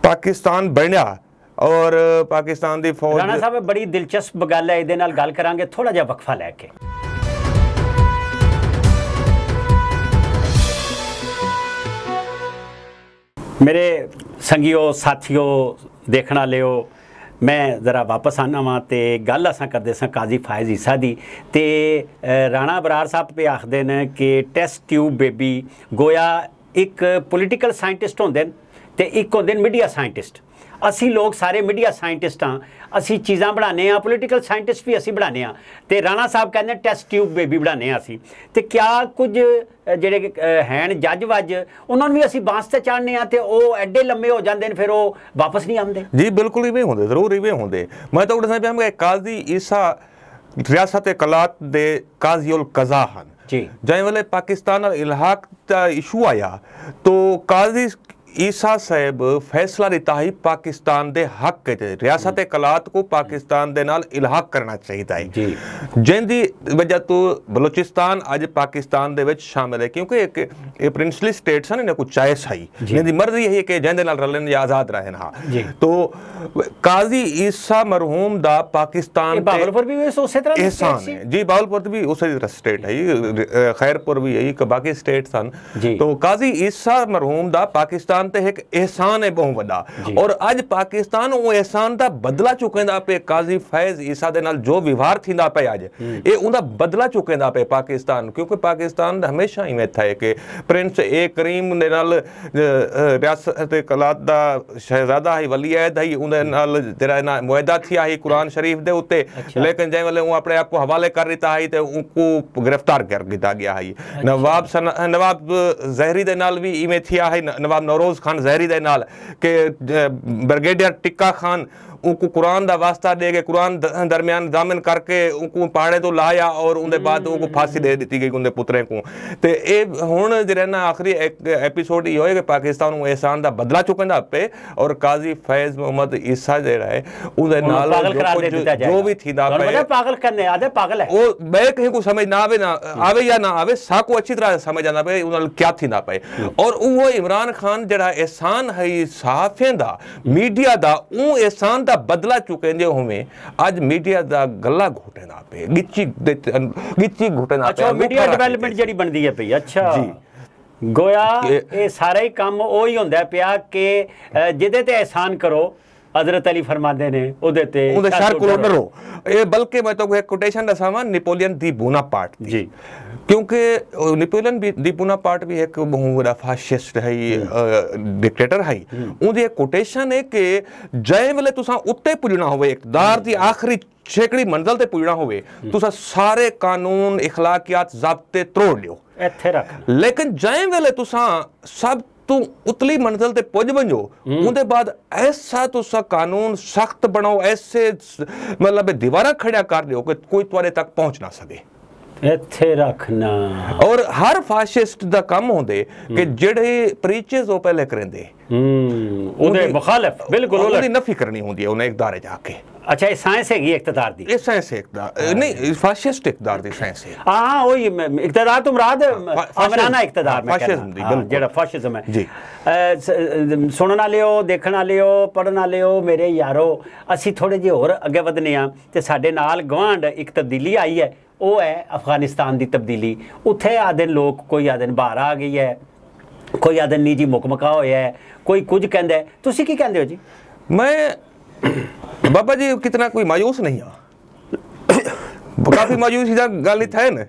ਪਾਕਿਸਤਾਨ ਬਣਿਆ ਔਰ ਪਾਕਿਸਤਾਨ ਦੀ ਫੌਜ ਰਾਣਾ ਸਾਹਿਬ ਬੜੀ ਦਿਲਚਸਪ ਗੱਲ ਹੈ ਇਹਦੇ ਨਾਲ ਗੱਲ ਕਰਾਂਗੇ ਥੋੜਾ ਜਿਹਾ ਵਕਫਾ ਲੈ ਕੇ ਮੇਰੇ ਸੰਗਿਓ ਸਾਥੀਓ ਦੇਖਣਾ ਲਿਓ ਮੈਂ ਜ਼ਰਾ ਵਾਪਸ ਆਣਾ ਵਾਂ ਤੇ ਗੱਲ ਅਸਾਂ ਕਰਦੇ ਸਾਂ ਕਾਜ਼ੀ ਫਾਇਜ਼ ਈਸਾ ਦੀ ਤੇ ਰਾਣਾ ਬਰਾਰ ਸਾਹਿਬ ਤੇ ਆਖਦੇ ਨੇ ਕਿ ਟੈਸਟ ਟਿਊਬ ਬੇਬੀ ਗੋਇਆ ਇੱਕ ਪੋਲੀਟੀਕਲ ਸਾਇੰਟਿਸਟ ਹੁੰਦੇ ਨੇ ਤੇ ਇੱਕ ਹੁੰਦੇ ਨੇ ਮੀਡੀਆ ਸਾਇੰਟਿਸਟ ਅਸੀਂ ਲੋਕ ਸਾਰੇ ਮੀਡੀਆ ਸਾਇੰਟਿਸਟ ਆ ਅਸੀਂ ਚੀਜ਼ਾਂ ਬਣਾਉਂਦੇ ਆ ਪੋਲੀਟੀਕਲ ਸਾਇੰਟਿਸਟ ਵੀ ਅਸੀਂ ਬਣਾਉਂਦੇ ਆ ਤੇ ਰਾਣਾ ਸਾਹਿਬ ਕਹਿੰਦੇ ਟੈਸਟ ਟਿਊਬ ਬੇਬੀ ਬਣਾਉਂਦੇ ਆ ਅਸੀਂ ਤੇ ਕਿਆ ਕੁਝ ਜਿਹੜੇ ਹੈਣ ਜੱਜ ਵੱਜ ਉਹਨਾਂ ਨੂੰ ਵੀ ਅਸੀਂ ਬਾਂਸ ਤੇ ਚੜਨੇ ਆ ਤੇ ਉਹ ਐਡੇ ਲੰਮੇ ਹੋ ਜਾਂਦੇ ਨੇ ਫਿਰ ਉਹ ਵਾਪਸ ਨਹੀਂ ਆਉਂਦੇ ਜੀ ਬਿਲਕੁਲ ਹੀ ਵੇ ਹੁੰਦੇ ਜ਼ਰੂਰ ਵੇ ਹੁੰਦੇ ਮੈਂ ਤਾਂ ਉਹਨਾਂ ਸਾਹਿਬ ਕਾਜ਼ੀ ਈਸਾ ਰਿਆਸਤ ਕਲਾਤ ਦੇ ਕਾਜ਼ੀਉਲ ਕਜ਼ਾ ਹਨ ਜੀ ਜਦ ਪਾਕਿਸਤਾਨ ਨਾਲ ਇਲਹਾਕ ਦਾ ਇਸ਼ੂ ਆਇਆ ਤੋ ਕਾਜ਼ੀ ਈਸਾ ਸਾਹਿਬ ਫੈਸਲਾ ਦਿੱਤਾ ਹੈ ਪਾਕਿਸਤਾਨ ਦੇ ਹੱਕ ਤੇ ਰਿਆਸਤ ਤੇ ਕਲਾਤ ਕੋ ਪਾਕਿਸਤਾਨ ਦੇ ਨਾਲ ਇਲਹਾਕ ਕਰਨਾ ਚਾਹੀਦਾ ਹੈ ਜੀ ਜਿੰਦੀ ਵਜ੍ਹਾ ਤੋਂ ਬਲੋਚਿਸਤਾਨ ਅੱਜ ਪਾਕਿਸਤਾਨ ਦੇ ਵਿੱਚ ਸ਼ਾਮਿਲ ਹੈ ਕਿਉਂਕਿ ਇੱਕ ਇਹ ਪ੍ਰਿੰਸਲੀ ਸਟੇਟਸ ਹਨ ਇਹਨਾਂ ਕੋ ਚਾਇਸ ਹੈ ਜਿੰਦੀ ਮਰਜ਼ੀ ਹੈ ਕਿ ਜਿੰਦੇ ਨਾਲ ਰਲਣ ਜਾਂ ਆਜ਼ਾਦ ਰਹਿਣ ਹਾਂ ਜੀ ਤੋ ਕਾਜ਼ੀ ਈਸਾ ਮਰਹੂਮ ਦਾ ਪਾਕਿਸਤਾਨ ਤੇ ਬਾਹਲਪੁਰ ਵੀ ਉਸੇ ਤਰ੍ਹਾਂ ਦੀ ਸਟੇਟ ਸੀ ਜੀ ਬਾਹਲਪੁਰ ਵੀ ਉਸੇ ਤਰ੍ਹਾਂ ਸਟੇਟ ਹੈ ਖੈਰਪੁਰ ਵੀ ਇਹ ਇੱਕ ਬਾਕੀ ਸਟੇਟਸ ਹਨ ਤੋ ਕਾਜ਼ੀ ਈਸਾ ਮਰਹੂਮ ਦਾ ਪਾਕਿਸਤਾਨ इस्लाम ते हिकु अहसान आहे ਬਹੁਤ ਵੱਡਾ ਔਰ ਅੱਜ ਪਾਕਿਸਤਾਨ ਉਹ ਅਹਿਸਾਨ ਦਾ ਬਦਲਾ ਚੁਕੇਂਦਾ ਪਏ ਕਾਜ਼ੀ ਫੈਜ਼ ਈਸਾ ਦੇ ਨਾਲ ਜੋ ਵਿਵਹਾਰ ਥਿੰਦਾ ਪਏ ਅੱਜ ਇਹ ਉਹਦਾ ਬਦਲਾ ਚੁਕੇਂਦਾ ਪਏ ਪਾਕਿਸਤਾਨ ਕਿਉਂਕਿ ਪਾਕਿਸਤਾਨ ਦਾ ਹਮੇਸ਼ਾ ਇਵੇਂ ਥਾ ਕਿ ਪ੍ਰਿੰਸ ਏ ਕਰੀਮ ਦੇ ਨਾਲ ਰਿਆਸਤ ਕਲਾਤ ਦਾ ਸ਼ਹਿਜ਼ਾਦਾ ਹੀ ਵਲੀ ਹੈ ਦਈ ਉਹਦੇ ਨਾਲ ਤੇਰਾ ਨਾ ਮੁਆਇਦਾ ਥਿਆ ਹੀ ਕੁਰਾਨ ਸ਼ਰੀਫ ਦੇ ਉੱਤੇ ਲੇਕਿਨ ਜੈ ਵਾਲੇ ਉਹ ਆਪਣੇ ਆਪ ਕੋ ਹਵਾਲੇ ਕਰ ਦਿੱਤਾ ਹੈ ਤੇ ਉਹਨੂੰ ਗ੍ਰਿਫਤਾਰ ਕਰ ਦਿੱਤਾ ਗਿਆ ਹੈ ਨਵਾਬ ਨਵਾਬ ਜ਼ਹਿਰੀ ਦੇ ਨਾਲ ਵੀ ਇਵੇਂ ਥਿਆ ਹੈ ਨਵਾਬ ਨੌਰੋਜ਼ ਫਿਰੋਜ਼ ਖਾਨ ਜ਼ਹਿਰੀ ਦੇ ਨਾਲ ਕਿ ਬ੍ਰਿਗੇਡੀਅਰ ਟਿੱਕਾ ਖਾਨ उनको कुरान का वास्ता दे के कुरान दरमियान दामिन करके उनको पहाड़े तो लाया और उनके बाद हम्म। उनको फांसी दे दी गई उनके पुत्रे को तो ये हूँ जरा ना आखिरी एपीसोड यो है कि पाकिस्तान एहसान का बदला चुकता पे और काजी फैज मोहम्मद ईसा जरा है उनके नाल जो भी थी मतलब पागल करने आधे पागल है वो मैं कहीं को समझ ना आवे ना हम्म। आवे या ना आवे साको अच्छी तरह समझ आना पे उन क्या थी ना पे और वो इमरान खान जरा एहसान है साफे का मीडिया का वो एहसान का ਦਾ ਬਦਲਾ ਚੁਕੇਂਦੇ ਹੋਵੇਂ ਅੱਜ ਮੀਡੀਆ ਦਾ ਗੱਲਾ ਘੁੱਟਣਾ ਪਏ ਗਿੱਚੀ ਗਿੱਚੀ ਘੁੱਟਣਾ ਪਏ ਅੱਛਾ ਮੀਡੀਆ ਡਿਵੈਲਪਮੈਂਟ ਜਿਹੜੀ ਬਣਦੀ ਹੈ ਪਈ ਅੱਛਾ ਜੀ ਗੋਇਆ ਇਹ ਸਾਰਾ ਹੀ ਕੰਮ ਉਹ ਹੀ ਹੁੰਦਾ ਪਿਆ ਕਿ ਜਿਹਦੇ ਤੇ ਇਹਸਾਨ ਕਰੋ نے او دے تے او دے شہر शार कोलो اے بلکہ میں تو ایک کوٹیشن कोटेशन نیپولین دی بونا پارٹ جی ਕਿਉਂਕਿ क्योंकि नेपोलियन दी बोनापार्ट भी एक बहुड़ा ਫਾਸ਼ਿਸਟ ਹੈ ਡਿਕਟੇਟਰ ਹੈ ਉਹਦੀ ਕੋਟੇਸ਼ਨ ਹੈ ਕਿ ਜੇ ਵੇਲੇ ਤੁਸੀਂ ਉੱਤੇ ਪੁੱਜਣਾ ਹੋਵੇ ਇਕਤਦਾਰ ਦੀ ਆਖਰੀ ਛੇਕੜੀ ਮੰਜ਼ਲ ਤੇ ਪੁੱਜਣਾ ਹੋਵੇ ਤੁਸੀਂ ਸਾਰੇ ਕਾਨੂੰਨ اخلاقیات ਜ਼ਾਬਤੇ ਤੋੜ ਲਿਓ ਇੱਥੇ ਰੱਖ ਲੇਕਿਨ ਜੈ ਵੇਲੇ ਤੁਸੀਂ ਸਭ ਤੋਂ ਉਤਲੀ ਮੰਜ਼ਲ ਤੇ ਪੁੱਜ ਬੰਜੋ ਉਹਦੇ ਬਾਅਦ ਐਸਾ ਤੁਸੀਂ ਕਾਨੂੰਨ ਸਖਤ ਬਣਾਓ ਐਸੇ ਮਤਲਬ ਦੀਵਾਰਾਂ ਖੜਿਆ ਕਰ ਦਿਓ ਕਿ ਕੋਈ ਤੁਹਾਡੇ ਤੱਕ ਪਹੁੰਚ ਨਾ ਸਕੇ ਇੱਥੇ ਰੱਖਣਾ ਔਰ ਹਰ ਫਾਸ਼ਿਸਟ ਦਾ ਕੰਮ ਹੁੰਦੇ ਕਿ ਜਿਹੜੇ ਪ੍ਰੀਚਸ ਉਹ ਪਹਿਲੇ ਕਰਦੇ ਹੂੰ ਉਹਦੇ ਮੁਖਾਲਫ ਬਿਲਕੁਲ ਉਹਦੀ ਨਫੀ ਕਰਨੀ ਹੁੰਦੀ ਹੈ ਉਹਨੇ ਇਕਦਾਰੇ ਜਾ ਕੇ ਅੱਛਾ ਇਹ ਸਾਇੰਸ ਹੈਗੀ ਇਕਤਦਾਰ ਦੀ ਇਹ ਸਾਇੰਸ ਇਕਤਦਾਰ ਨਹੀਂ ਫਾਸ਼ਿਸਟ ਇਕਤਦਾਰ ਦੀ ਸਾਇੰਸ ਹੈ ਹਾਂ ਉਹ ਇਕਤਦਾਰ ਤੋਂ ਮਰਾਦ ਅਮਰਾਨਾ ਇਕਤਦਾਰ ਮੈਂ ਕਹਿੰਦਾ ਜਿਹੜਾ ਫਾਸ਼ਿਜ਼ਮ ਹੈ ਜੀ ਸੁਣਨ ਵਾਲਿਓ ਦੇਖਣ ਵਾਲਿਓ ਪੜਨ ਵਾਲਿਓ ਮੇਰੇ ਯਾਰੋ ਅਸੀਂ ਥੋੜੇ ਜਿਹਾ ਹੋਰ ਅੱਗੇ ਵਧਨੇ ਆ ਤੇ ਸਾਡੇ ਨਾਲ ਗਵਾਂਡ ਇੱਕ ਤਬਦੀਲੀ ਆਈ ਹੈ अफगानिस्तान की तब्दीली ਦੀ ਤਬਦੀਲੀ ਉੱਥੇ ਆਦਨ ਲੋਕ आ ਆਦਨ ਬਾਹਰ ਆ ਗਈ ਹੈ ਕੋਈ ਆਦਨ ਨਹੀਂ ਜੀ ਮੁਕਮਕਾ ਹੋਇਆ ਕੋਈ ਕੁਝ ਕਹਿੰਦਾ ਤੁਸੀਂ ਕੀ ਕਹਿੰਦੇ ਹੋ ਜੀ ਮੈਂ ਬਾਬਾ ਜੀ ਕਿਤਨਾ ਕੋਈ ਮਾਯੂਸ नहीं हाँ काफ़ी मायूसी गल इत है न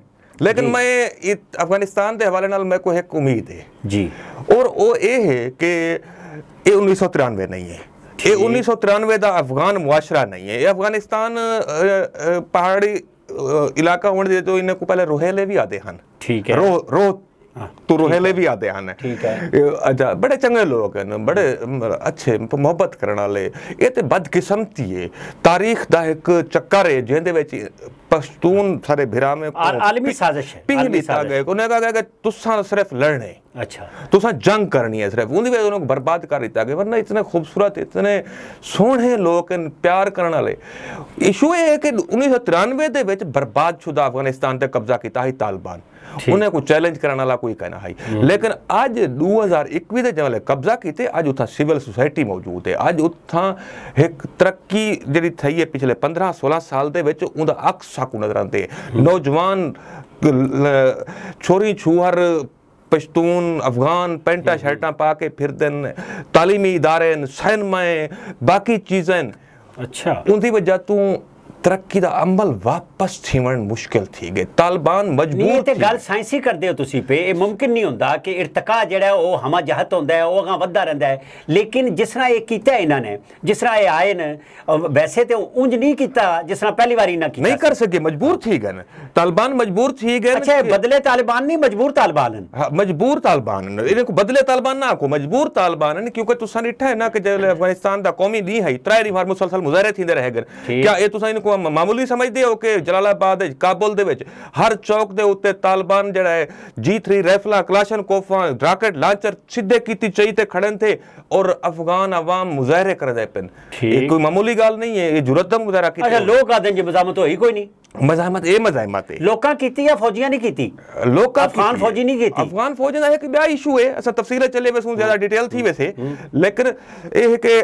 लेकिन मैं अफगानिस्तान के हवाले मैं को एक उम्मीद है जी और वो ये है कि ये उन्नीस सौ तिरानवे नहीं है ये उन्नीस सौ तिरानवे का अफगान मुआशरा नहीं है ये अफगानिस्तान पहाड़ी ਇਲਾਕਾ ਹੋਣ ਦੇ ਤੋਂ ਇਹਨਾਂ ਕੋ ਪਹਿਲੇ ਰੋਹੇਲੇ ਵੀ ਆਦੇ ਹਨ ਠੀਕ ਹੈ ਰੋ ਰੋ ਤੋ ਰੋਹਲੇ ਵੀ ਆਦੇ ਹਨ ਠੀਕ ਹੈ ਅੱਛਾ ਬੜੇ ਚੰਗੇ ਲੋਕ ਹਨ ਬੜੇ ਅੱਛੇ ਮੁਹੱਬਤ ਕਰਨ ਵਾਲੇ ਇਹ ਤੇ ਬਦ ਕਿਸਮਤੀ ਹੈ ਤਾਰੀਖ ਦਾ ਇੱਕ ਚੱਕਰ ਹੈ ਜਿਹਦੇ ਵਿੱਚ ਪਸ਼ਤੂਨ ਸਾਰੇ ਭਿਰਾ ਮੇ ਆਲਮੀ ਸਾਜ਼ਿਸ਼ ਹੈ ਪਿੰਗ ਲਿਤਾ ਗਏ ਉਹਨੇ ਕਹਾ ਕਿ ਤੁਸਾਂ ਸਿਰਫ ਲੜਨੇ ਅੱਛਾ ਤੁਸਾਂ ਜੰਗ ਕਰਨੀ ਹੈ ਸਿਰਫ ਉਹਦੀ ਵਜ੍ਹਾ ਨਾਲ ਉਹ ਬਰਬਾਦ ਕਰ ਦਿੱਤਾ ਕਿ ਵਰਨਾ ਇਤਨੇ ਖੂਬਸੂਰਤ ਇਤਨੇ ਸੋਹਣੇ ਲੋਕ ਹਨ ਪਿਆਰ ਕਰਨ ਵਾਲੇ ਇਸ਼ੂ ਇਹ ਹੈ ਕਿ 1993 ਦੇ ਵਿੱਚ ਬਰਬਾਦ ਸ਼ੁਦਾ ਅਫਗਾਨਿਸਤਾਨ ਤੇ ਕਬਜ਼ਾ ਕੀਤਾ ਹੈ ਤਾਲਬਾਨ उन्हें को चैलेंज कराने वाला कोई कहना है लेकिन आज 2021 दे जमले कब्जा कीते आज उथा सिविल सोसाइटी मौजूद है आज उथा एक तरक्की जड़ी थई है पिछले 15 16 साल दे विच उंदा अक्स साकू नजर आंदे नौजवान छोरी छुहर पश्तून अफगान पेंटा शर्टा पा के फिरदन तालीमी इदारे सैनमाएँ बाकी चीज़ें अच्छा उनकी वजह तू ਤਰੱਕੀ ਦਾ ਅਮਲ ਵਾਪਸ ਥੀਵਣ ਮੁਸ਼ਕਲ ਥੀ ਗਏ ਤਾਲਬਾਨ ਮਜਬੂਰ ਇਹ ਤੇ ਗੱਲ ਸਾਇੰਸੀ ਕਰਦੇ ਹੋ ਤੁਸੀਂ ਪੇ ਇਹ ਮੁਮਕਿਨ ਨਹੀਂ ਹੁੰਦਾ ਕਿ ਇਰਤਕਾ ਜਿਹੜਾ ਉਹ ਹਮਾ ਜਹਤ ਹੁੰਦਾ ਹੈ ਉਹ ਅਗਾ ਵੱਧਦਾ ਰਹਿੰਦਾ ਹੈ ਲੇਕਿਨ ਜਿਸ ਤਰ੍ਹਾਂ ਇਹ ਕੀਤਾ ਇਹਨਾਂ ਨੇ ਜਿਸ ਤਰ੍ਹਾਂ ਇਹ ਆਏ ਨੇ ਵੈਸੇ ਤੇ ਉਂਝ ਨਹੀਂ ਕੀਤਾ ਜਿਸ ਤਰ੍ਹਾਂ ਪਹਿਲੀ ਵਾਰੀ ਨਾ ਕੀਤਾ ਨਹੀਂ ਕਰ ਸਕੇ ਮਜਬੂਰ ਥੀ ਗਏ ਤਾਲਬਾਨ ਮਜਬੂਰ ਥੀ ਗਏ ਅੱਛਾ ਬਦਲੇ ਤਾਲਬਾਨ ਨਹੀਂ ਮਜਬੂਰ ਤਾਲਬਾਨ ਹਾਂ ਮਜਬੂਰ ਤਾਲਬਾਨ ਇਹਨੇ ਕੋ ਬਦਲੇ ਤਾਲਬਾਨ ਨਾ ਕੋ ਮਜਬੂਰ ਤਾਲਬਾਨ ਨੇ ਕਿਉਂਕਿ ਤੁਸਾਂ ਨੇ ਹੈ ਨਾ ਕਿ ਜੇ ਅਫਗਾਨਿਸਤਾਨ ਦਾ ਕੌਮੀ ਨਹੀਂ ਹੈ ਤਰਾਇ ਦੀ ਵਾਰ ਮੁਸਲਸਲ ਮੁਜ਼ਾਹਰੇ ਥਿੰਦੇ ਰਹੇਗਰ ਗਏ ਇਹ ਤੁਸਾਂ ਇਹਨਾਂ ਕੋ ਮਾਮੂਲੀ ਸਮਝਦੇ ਹੋ ਕਿ ਜਲਾਲਾਬਾਦ ਕਾਬੁਲ ਦੇ ਵਿੱਚ ਹਰ ਚੌਕ ਦੇ ਉੱਤੇ ਤਾਲਿਬਾਨ ਜਿਹੜਾ ਹੈ G3 ਰਾਈਫਲਾਂ ਕਲਾਸ਼ਨ ਕੋਫਾਂ ਰਾਕਟ ਲਾਂਚਰ ਸਿੱਧੇ ਕੀਤੀ ਚਾਹੀ ਤੇ ਖੜਨ ਥੇ ਔਰ ਅਫਗਾਨ ਆਵਾਮ ਮੁਜ਼ਾਹਰੇ ਕਰਦੇ ਪਨ ਇਹ ਕੋਈ ਮਾਮੂਲੀ ਗੱਲ ਨਹੀਂ ਹੈ ਇਹ ਜੁਰਤਮ ਮੁਜ਼ਾਹਰਾ ਕੀਤੀ ਅੱਛਾ ਲੋਕ ਆਦੇ ਜੇ ਮਜ਼ਾਮਤ ਹੋਈ ਕੋਈ ਨਹੀਂ ਮਜ਼ਾਮਤ ਇਹ ਮਜ਼ਾਮਤ ਹੈ ਲੋਕਾਂ ਕੀਤੀ ਜਾਂ ਫੌਜੀਆਂ ਨੇ ਕੀਤੀ ਲੋਕਾਂ ਅਫਗਾਨ ਫੌਜੀ ਨਹੀਂ ਕੀਤੀ ਅਫਗਾਨ ਫੌਜ ਦਾ ਇੱਕ ਬਿਆ ਇਸ਼ੂ ਹੈ ਅਸਾਂ ਤਫਸੀਲ ਚੱਲੇ ਵਸੂ ਜ਼ਿਆਦਾ ਡਿਟੇਲ ਥੀ ਵੈਸੇ ਲੇਕਿਨ ਇਹ ਕਿ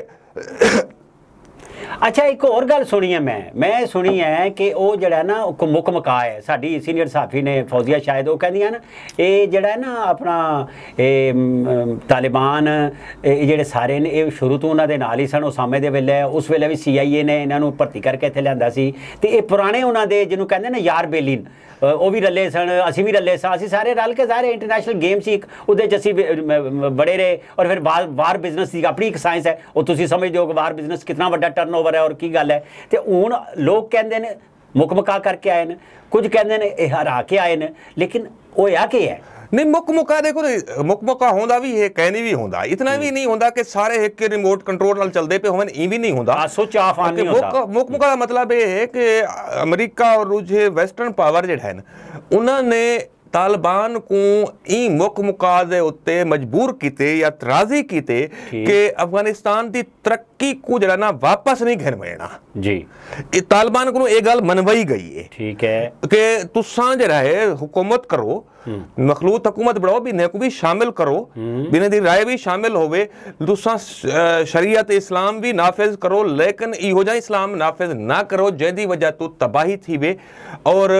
ਅੱਛਾ ਇੱਕ ਹੋਰ ਗੱਲ ਸੁਣੀ ਐ ਮੈਂ ਮੈਂ ਸੁਣੀ ਐ ਕਿ ਉਹ ਜਿਹੜਾ ਨਾ ਉਹ ਮੁੱਕ ਮਕਾ ਹੈ ਸਾਡੀ ਸੀਨੀਅਰ ਸਾਫੀ ਨੇ ਫੌਜ਼ੀਆ ਸ਼ਾਇਦ ਉਹ ਕਹਿੰਦੀਆਂ ਨਾ ਇਹ ਜਿਹੜਾ ਨਾ ਆਪਣਾ ਇਹ ਤਾਲਿਬਾਨ ਇਹ ਜਿਹੜੇ ਸਾਰੇ ਨੇ ਇਹ ਸ਼ੁਰੂ ਤੋਂ ਉਹਨਾਂ ਦੇ ਨਾਲ ਹੀ ਸਨ ਸਮੇਂ ਦੇ ਵੇਲੇ ਉਸ ਵੇਲੇ ਵੀ ਸੀਆਈਏ ਨੇ ਇਹਨਾਂ ਨੂੰ ਭਰਤੀ ਕਰਕੇ ਇੱਥੇ ਲਿਆਂਦਾ ਸੀ ਤੇ ਇਹ ਪੁਰਾਣੇ ਉਹਨਾਂ ਦੇ ਜਿਹਨੂੰ ਕਹਿੰਦੇ ਨੇ ਯਾਰ ਬੇਲਿਨ ਉਹ ਵੀ ਰੱਲੇ ਸਨ ਅਸੀਂ ਵੀ ਰੱਲੇ ਸਾਂ ਅਸੀਂ ਸਾਰੇ ਰਲ ਕੇ ਸਾਰੇ ਇੰਟਰਨੈਸ਼ਨਲ ਗੇਮ ਸੀ ਉਹਦੇ ਚ ਅਸੀਂ ਬੜੇ ਰਹੇ ਔਰ ਫਿਰ ਬਾਹਰ ਬਿਜ਼ਨਸ ਸੀ ਆਪਣੀ ਇੱਕ ਸਾਇੰਸ ਹੈ ਉਹ ਤੁਸੀਂ ਸਮਝਦੇ ਹੋ ਕਿ ਬਾਹਰ ਬਿਜ਼ਨਸ ਕਿੰਨਾ ਵੱਡਾ ਟਰਨਓਵਰ ਹੈ ਔਰ ਕੀ ਗੱਲ ਹੈ ਤੇ ਹੁਣ ਲੋਕ ਕਹਿੰਦੇ ਨੇ ਮੁਕਮਕਾ ਕਰਕੇ ਆਏ ਨੇ ਕੁਝ ਕਹਿੰਦੇ ਨੇ ਇਹ ਹਰਾ ਕੇ ਆਏ ਨੇ ਲੇਕਿਨ ਉਹ ਆ ਕੀ ਹੈ ਨਹੀਂ ਮੁੱਕ ਮੁਕਾ ਦੇਖੋ ਮੁੱਕ ਮੁਕਾ ਹੁੰਦਾ ਵੀ ਇਹ ਕਹਿੰਦੀ ਵੀ ਹੁੰਦਾ ਇਤਨਾ ਵੀ ਨਹੀਂ ਹੁੰਦਾ ਕਿ ਸਾਰੇ ਇੱਕ ਰਿਮੋਟ ਕੰਟਰੋਲ ਨਾਲ ਚੱਲਦੇ ਪਏ ਹੋਵਨ ਇਹ ਵੀ ਨਹੀਂ ਹੁੰਦਾ ਆ ਆਫ ਆਫਾਨ ਨਹੀਂ ਹੁੰਦਾ ਮੁੱਕ ਮੁਕਾ ਦਾ ਮਤਲਬ ਇਹ ਹੈ ਕਿ ਅਮਰੀਕਾ ਔਰ ਰੂਜੇ ਵੈਸਟਰਨ ਪਾਵਰ ਜਿਹੜੇ ਹਨ ਉਹਨਾਂ ਨੇ ਤਾਲਿਬਾਨ ਨੂੰ ਇਹ ਮੁੱਖ ਮੁਕਾਜ਼ੇ ਉੱਤੇ ਮਜਬੂਰ ਕੀਤੇ ਜਾਂ ਤਰਾਜ਼ੀ ਕੀਤੇ ਕਿ ਅਫਗਾਨਿਸਤਾਨ ਦੀ ਤਰੱਕੀ ਕੋ ਜਿਹੜਾ ਨਾ ਵਾਪਸ ਨਹੀਂ ਘਰ ਮੇਣਾ ਜੀ ਇਹ ਤਾਲਿਬਾਨ ਨੂੰ ਇਹ ਗੱਲ ਮਨਵਈ ਗਈ ਹੈ ਠੀਕ ਹੈ ਕਿ ਤੁਸਾਂ ਜਿਹੜਾ ਹੈ ਹਕੂਮਤ ਕਰੋ ਮਖਲੂਤ ਹਕੂਮਤ ਬਣਾਓ ਵੀ ਨੇ ਕੋ ਵੀ ਸ਼ਾਮਿਲ ਕਰੋ ਬਿਨੇ ਦੀ رائے ਵੀ ਸ਼ਾਮਿਲ ਹੋਵੇ ਤੁਸਾਂ ਸ਼ਰੀਅਤ ਇਸਲਾਮ ਵੀ ਨਾਫਿਜ਼ ਕਰੋ ਲੇਕਿਨ ਇਹੋ ਜਿਹਾ ਇਸਲਾਮ ਨਾਫਿਜ਼ ਨਾ ਕਰੋ ਜਿਹਦੀ ਵਜ੍ਹਾ ਤੋਂ ਤਬਾਹੀ ਥੀਵੇ ਔਰ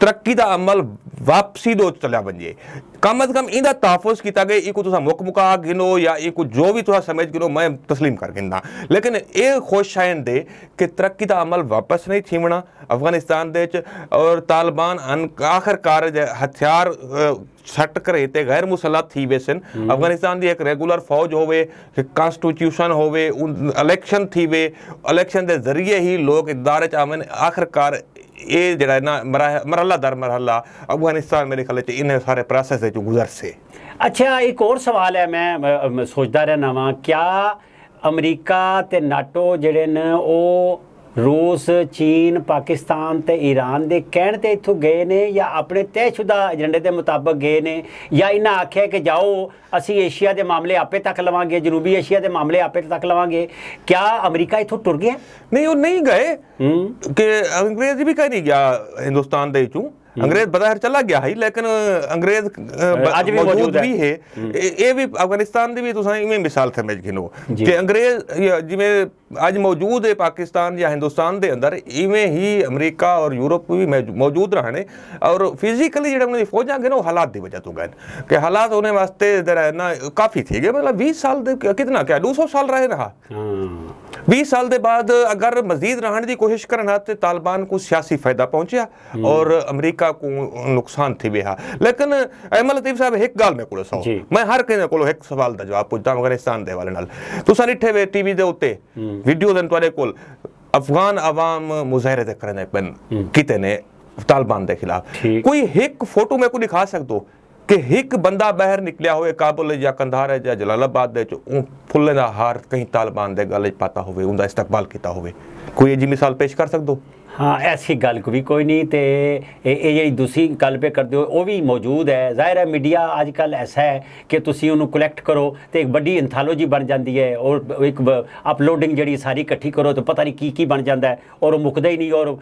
तरक्की का अमल वापसी दो चलिया बजे कम अज कम इंटर तहफुज किया गया एक तुम मुख मुका गिनो या एक जो भी समझ गिनो मैं तस्लीम कर गिना लेकिन ये खुश हैं दे कि तरक्की का अमल वापस नहीं छीवना अफगानिस्तान दे और तालिबान अन आखिरकार हथियार सट करे गैर मुसलत थी वे सन हम्म। अफगानिस्तान की एक रेगुलर फौज हो कॉन्स्टिट्यूशन होलैक्शन थी वे इलेक्शन के जरिए ही लोग इदारे आवन आखिरकार ਇਹ ਜਿਹੜਾ ਨਾ ਮਰਹਲਾ ਦਰ ਮਰਹਲਾ ਅਫਗਾਨਿਸਤਾਨ ਮੇਰੇ ਖਿਆਲ ਚ ਇਹਨੇ ਸਾਰੇ ਪ੍ਰੋਸੈਸ ਗੁਜ਼ਰ ਸੇ ਅੱਛਾ ਇੱਕ ਹੋਰ ਸਵਾਲ ਹੈ ਮੈਂ ਸੋਚਦਾ ਰਿਹਾ ਵਾਂ ਕਿਆ ਅਮਰੀਕਾ ਤੇ ਨਾਟੋ ਜਿਹੜੇ ਨੇ ਉਹ ਰੂਸ ਚੀਨ ਪਾਕਿਸਤਾਨ ਤੇ ਈਰਾਨ ਦੇ ਕਹਿਣ ਤੇ ਇੱਥੋਂ ਗਏ ਨੇ ਜਾਂ ਆਪਣੇ ਤੈਅਸ਼ੁਦਾ ਏਜੰਡੇ ਦੇ ਮੁਤਾਬਕ ਗਏ ਨੇ ਜਾਂ ਇਹਨਾਂ ਆਖਿਆ ਕਿ ਜਾਓ ਅਸੀਂ ਏਸ਼ੀਆ ਦੇ ਮਾਮਲੇ ਆਪੇ ਤੱਕ ਲਵਾਂਗੇ ਜਨੂਬੀ ਏਸ਼ੀਆ ਦੇ ਮਾਮਲੇ ਆਪੇ ਤੱਕ ਲਵਾਂਗੇ ਕਿਆ ਅਮਰੀਕਾ ਇੱਥੋਂ ਟੁਰ ਗਿਆ ਨਹੀਂ ਉਹ ਨਹੀਂ ਗਏ ਕਿ ਅੰਗਰੇਜ਼ ਵੀ ਕਹਿ ਨਹੀਂ ਗਿਆ ਹਿੰਦੁਸਤਾਨ ਦੇ ਵਿੱਚੋਂ ਅੰਗਰੇਜ਼ बज़ाहिर ਚਲਾ ਗਿਆ ਹੈ ਲੇਕਿਨ ਅੰਗਰੇਜ਼ ਅੱਜ ਵੀ ਮੌਜੂਦ भी है ਇਹ ਵੀ ਅਫਗਾਨਿਸਤਾਨ ਦੀ ਵੀ ਤੁਸੀਂ ਇਵੇਂ ਮਿਸਾਲ ਸਮਝ ਗਿਨੋ ਕਿ ਅੰਗਰੇਜ਼ ਜਿਵੇਂ ਅੱਜ ਮੌਜੂਦ ਹੈ ਪਾਕਿਸਤਾਨ ਜਾਂ ਹਿੰਦੁਸਤਾਨ ਦੇ ਅੰਦਰ ਇਵੇਂ ਹੀ ਅਮਰੀਕਾ ਔਰ ਯੂਰਪ ਵੀ ਮੌਜੂਦ ਰਹਣੇ ਔਰ ਫਿਜ਼ੀਕਲੀ ਜਿਹੜਾ ਉਹਨਾਂ ਦੀ ਫੌਜਾਂ ਗਿਨੋ ਹਾਲਾਤ ਦੀ ਵਜ੍ਹਾ ਤੋਂ ਗਏ ਕਿ ਹਾਲਾਤ ਉਹਨੇ ਵਾਸਤੇ ਜਿਹੜਾ ਨਾ ਕਾਫੀ ਥੀ ਗਏ ਮਤਲਬ 20 ਸਾਲ ਦੇ ਕਿਤਨਾ ਕਿ 200 ਸਾਲ ਰਹੇ ਰਹਾ ਹਾਂ 20 ਸਾਲ ਦੇ ਬਾਅਦ ਅਗਰ ਮਜ਼ੀਦ ਰਹਿਣ ਦੀ ਕੋਸ਼ਿਸ਼ ਕਰਨ ਤੇ ਤਾਲਿਬਾਨ ਨੂੰ ਸਿਆਸੀ ਫਾਇਦਾ ਪਹੁੰਚਿਆ ਔਰ ਅਮਰੀਕਾ ਨੂੰ ਨੁਕਸਾਨ ਥੀ ਬਿਹਾ ਲੇਕਿਨ ਅਹਿਮਦ ਲਤੀਫ ਸਾਹਿਬ ਇੱਕ ਗੱਲ ਮੇਰੇ ਕੋਲ ਸੋ ਮੈਂ ਹਰ ਕਿਸੇ ਕੋਲ ਇੱਕ ਸਵਾਲ ਦਾ ਜਵਾਬ ਪੁੱਛਦਾ ਅਫਗਾਨਿਸਤਾਨ ਦੇ ਹਵਾਲੇ ਨਾਲ ਤੁਸੀਂ ਲਿਖੇ ਵੇ ਟੀਵੀ ਦੇ ਉੱਤੇ ਵੀਡੀਓਜ਼ ਹਨ ਤੁਹਾਡੇ ਕੋਲ अफगान अवाम मुजाहरे करने पन कितने तालिबान के खिलाफ कोई एक फोटो मेरे को दिखा सको ਕਿ ਇੱਕ ਬੰਦਾ ਬਾਹਰ ਨਿਕਲਿਆ ਹੋਵੇ ਕਾਬੁਲ ਜਾਂ ਕੰਧਾਰ ਹੈ ਜਾਂ ਜਲਾਲਾਬਾਦ ਦੇ ਚ ਉਹ ਫੁੱਲੇ ਦਾ ਹਾਰ ਕਹੀਂ ਤਾਲਬਾਨ ਦੇ ਗੱਲ ਚ ਪਾਤਾ ਹੋਵੇ ਉਹਦਾ ਇਸਤਕਬਾਲ ਕੀਤਾ ਹੋਵੇ ਕੋਈ ਅਜੀ ਜੀ ਮਿਸਾਲ ਪੇਸ਼ ਕਰ ਸਕਦੋ ਹਾਂ ऐसी ਗੱਲ ਕੋਈ ਕੋਈ ਨਹੀਂ ਤੇ ਇਹ ਜਿਹੜੀ ਤੁਸੀਂ ਗੱਲ ਪੇ ਕਰਦੇ ਹੋ ਉਹ ਵੀ ਮੌਜੂਦ ਹੈ ਜ਼ਾਹਿਰ ਹੈ ਮੀਡੀਆ ਅੱਜ ਕੱਲ ਐਸਾ ਹੈ ਕਿ ਤੁਸੀਂ ਉਹਨੂੰ ਕਲੈਕਟ ਕਰੋ ਤੇ ਇੱਕ ਵੱਡੀ ਐਂਥੋਲੋਜੀ ਬਣ ਜਾਂਦੀ ਹੈ ਔਰ ਇੱਕ ਅਪਲੋਡਿੰਗ ਜਿਹੜੀ ਸਾਰੀ ਇਕੱਠੀ ਕਰੋ ਤੇ ਪਤਾ ਨਹੀਂ ਕੀ ਕੀ ਬਣ ਜਾਂਦਾ ਹੈ ਔਰ ਉਹ ਮੁੱਕਦਾ ਹੀ ਨਹੀਂ ਔਰ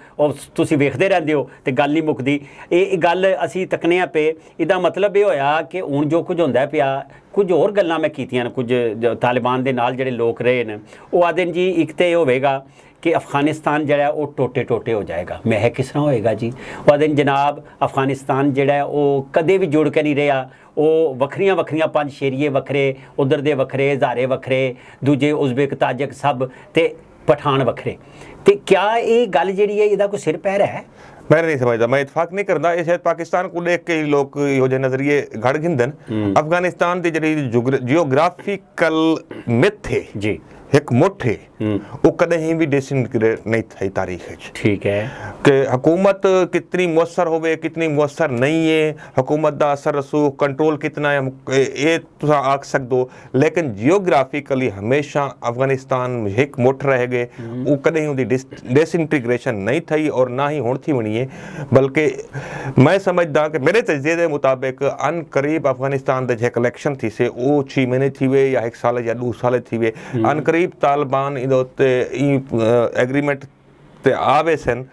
ਤੁਸੀਂ ਵੇਖਦੇ ਰਹਿੰਦੇ ਹੋ ਤੇ ਗੱਲ ਨਹੀਂ ਮੁੱਕਦੀ ਇਹ ਗੱਲ ਅਸੀਂ ਤੱਕਨੇ ਆ ਪੇ ਇਹਦਾ ਮਤਲਬ ਇਹ ਹੋਇਆ ਕਿ ਹੁਣ ਜੋ ਕੁਝ ਹੁੰਦਾ ਪਿਆ ਕੁਝ ਹੋਰ ਗੱਲਾਂ ਮੈਂ ਕੀਤੀਆਂ ਨੇ ਕੁਝ ਤਾਲਿਬਾਨ ਦੇ ਨਾਲ ਜਿਹੜੇ ਲੋਕ ਰਹੇ ਨੇ ਉਹ ਆਦਨ ਜੀ ਇੱਕ ਤੇ ਹੋਵੇਗਾ ਕਿ ਅਫਗਾਨਿਸਤਾਨ ਜਿਹੜਾ ਉਹ ਟੋਟੇ ਟੋਟੇ ਹੋ ਜਾਏਗਾ ਮੈਂ ਹੈ ਕਿਸ ਤਰ੍ਹਾਂ ਹੋਏਗਾ ਜੀ ਉਹ ਦਿਨ ਜਨਾਬ ਅਫਗਾਨਿਸਤਾਨ ਜਿਹੜਾ ਉਹ ਕਦੇ ਵੀ ਜੁੜ ਕੇ ਨਹੀਂ ਰਿਹਾ ਉਹ ਵੱਖਰੀਆਂ ਵੱਖਰੀਆਂ ਪੰਜ ਸ਼ੇਰੀਏ ਵੱਖਰੇ ਉਧਰ ਦੇ ਵੱਖਰੇ ਹਜ਼ਾਰੇ ਵੱਖਰੇ ਦੂਜੇ ਉਜ਼ਬੇਕ ਤਾਜਕ ਸਭ ਤੇ ਪਠਾਨ ਵੱਖਰੇ ਤੇ ਕਿਆ ਇਹ ਗੱਲ ਜਿਹੜੀ ਹੈ ਇਹਦਾ ਕੋਈ ਸਿਰ ਪੈਰ ਹੈ ਮੈਂ ਨਹੀਂ ਸਮਝਦਾ ਮੈਂ ਇਤਫਾਕ ਨਹੀਂ ਕਰਦਾ ਇਹ ਸ਼ਾਇਦ ਪਾਕਿਸਤਾਨ ਨੂੰ ਦੇਖ ਕੇ ਲੋਕ ਇਹੋ ਜਿਹੇ ਨਜ਼ਰੀਏ ਘੜ ਗਿੰਦਨ ਅਫਗਾਨਿਸਤਾਨ ਦੀ ਜਿਹੜੀ ਜੀਓਗ੍ਰਾਫੀਕਲ ਮਿਥ ਹੈ ਜੀ ਇੱਕ ਮੋਠੇ ਉਹ ਕਦੇ ਵੀ ਡਿਸਇੰਟੀਗ੍ਰੇਟ ਨਹੀਂ ਥਈ ਤਾਰੀਖ ਚ ਠੀਕ ਹੈ ਕਿ ਹਕੂਮਤ ਕਿਤਨੀ ਮੁਅਸਰ ਹੋਵੇ ਕਿਤਨੀ ਮੁਅਸਰ ਨਹੀਂ ਹੈ ਹਕੂਮਤ ਦਾ ਅਸਰ ਰਸੂਖ ਕੰਟਰੋਲ ਕਿਤਨਾ ਹੈ ਇਹ ਤੁਸੀਂ ਆਖ ਸਕਦੇ ਹੋ ਲੇਕਿਨ ਜੀਓਗ੍ਰਾਫੀਕਲੀ ਹਮੇਸ਼ਾ ਅਫਗਾਨਿਸਤਾਨ ਇੱਕ ਮੋਟਰ ਰਹਿ ਗਏ ਉਹ ਕਦੇ ਉਹਦੀ ਡਿਸਇੰਟੀਗ੍ਰੇਸ਼ਨ ਨਹੀਂ થઈ ਔਰ ਨਾ ਹੀ ਹੁਣ થી ਬਣੀ ਹੈ ਬਲਕਿ ਮੈਂ ਸਮਝਦਾ ਕਿ ਮੇਰੇ ਤਜਜ਼ੀਏ ਦੇ ਮੁਤਾਬਕ ਅਨ ਕਰੀਬ ਅਫਗਾਨਿਸਤਾਨ ਦੇ ਜੇ ਕਲੈਕਸ਼ਨ ਥੀ ਸੇ ਉਹ 6 ਮਹੀਨੇ ਥੀ ਵੇ ਜਾਂ 1 ਸਾਲ ਜਾਂ 2 ਸਾਲ ਥੀ ਵੇ ਅਨ ਕਰੀਬ ਤਾਲਿਬਾਨ ਇਹਦੇ ਉੱਤੇ ਐਗਰੀਮੈਂਟ ਤੇ ਆਵੇ ਸਨ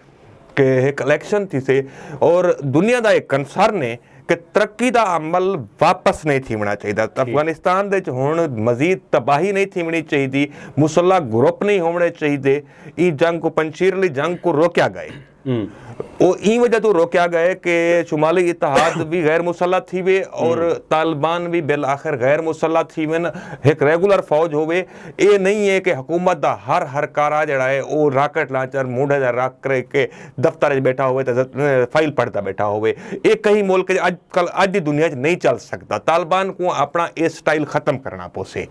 कलैक्शन थी से और दुनिया का एक कंसरन है कि तरक्की का अमल वापस नहीं थीमना चाहिए अफगानिस्तान हूँ मजीद तबाही नहीं थीमनी चाहिए मुसला ग्रुप नहीं होने चाहिए ई जंग को पंछीरली जंग को रोकया गया वो ई वजह तो रोकया गए कि शुमाली इतिहाद भी गैर मुसल्ह थी वे और हम्म। तालिबान भी बिल आखिर गैर मुसल्ह थी वन एक रेगुलर फौज हो ये नहीं है कि हुकूमत का हर कारा जड़ा है वो राकेट लांचर मुंड जा राकर के दफ्तर बैठा हो फाइल पढ़ता बैठा हो कहीं मुल्क अजकल अज की दुनिया नहीं चल सकता तालिबान को अपना ये स्टाइल ख़त्म करना पोसे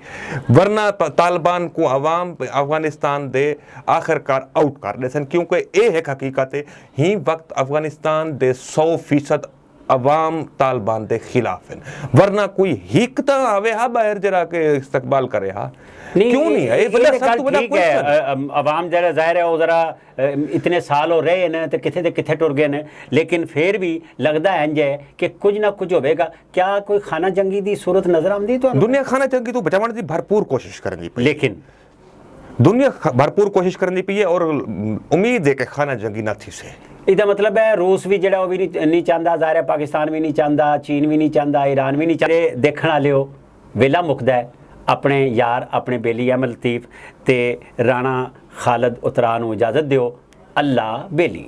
वरना तालिबान को अवाम अफगानिस्तान दे आखिरकार आउट कर देसन क्योंकि ये एक हकीकत है ਵਾਲੇ ਹੀ ਵਕਤ ਅਫਗਾਨਿਸਤਾਨ ਦੇ 100% ਆਵਾਮ ਤਾਲਿਬਾਨ ਦੇ ਖਿਲਾਫ ਹਨ ਵਰਨਾ ਕੋਈ ਹਿੱਕ ਤਾਂ ਆਵੇ ਹਾ ਬਾਹਰ ਜਰਾ ਕੇ ਇਸਤਕਬਾਲ ਕਰੇ ਹਾ क्यों नहीं है बड़ा सब तो बड़ा क्वेश्चन आवाम जरा जाहिर है वो जरा इतने साल हो रहे हैं तो किथे ते किथे टुर गए ने लेकिन फिर भी लगदा है जे कि कुछ ना कुछ होवेगा क्या कोई खाना जंगी दी सूरत नजर आंदी तो दुनिया खाना जंगी तो बचावन दी भरपूर कोशिश करेंगी लेकिन दुनिया भरपूर कोशिश करनी पी है और उम्मीद है कि खाना जंगी नाथी से ਇਹਦਾ ਮਤਲਬ ਹੈ ਰੂਸ ਵੀ ਜਿਹੜਾ ਉਹ ਵੀ ਨਹੀਂ ਚਾਹੁੰਦਾ ਜ਼ਾਹਿਰ ਹੈ ਪਾਕਿਸਤਾਨ ਵੀ ਨਹੀਂ ਚਾਹੁੰਦਾ ਚੀਨ ਵੀ ਨਹੀਂ ਚਾਹੁੰਦਾ ਈਰਾਨ ਵੀ ਨਹੀਂ ਚਾਹੇ ਦੇਖਣ ਵਾਲਿਓ ਵੇਲਾ ਮੁਕਦਾ ਹੈ ਆਪਣੇ ਯਾਰ ਆਪਣੇ ਬੇਲੀ ਅਹਿਮਦ ਲਤੀਫ ਤੇ ਰਾਣਾ ਖਾਲਦ ਉਤਰਾ ਨੂੰ ਇਜਾਜ਼ਤ ਦਿਓ ਅੱਲਾ ਬੇਲੀ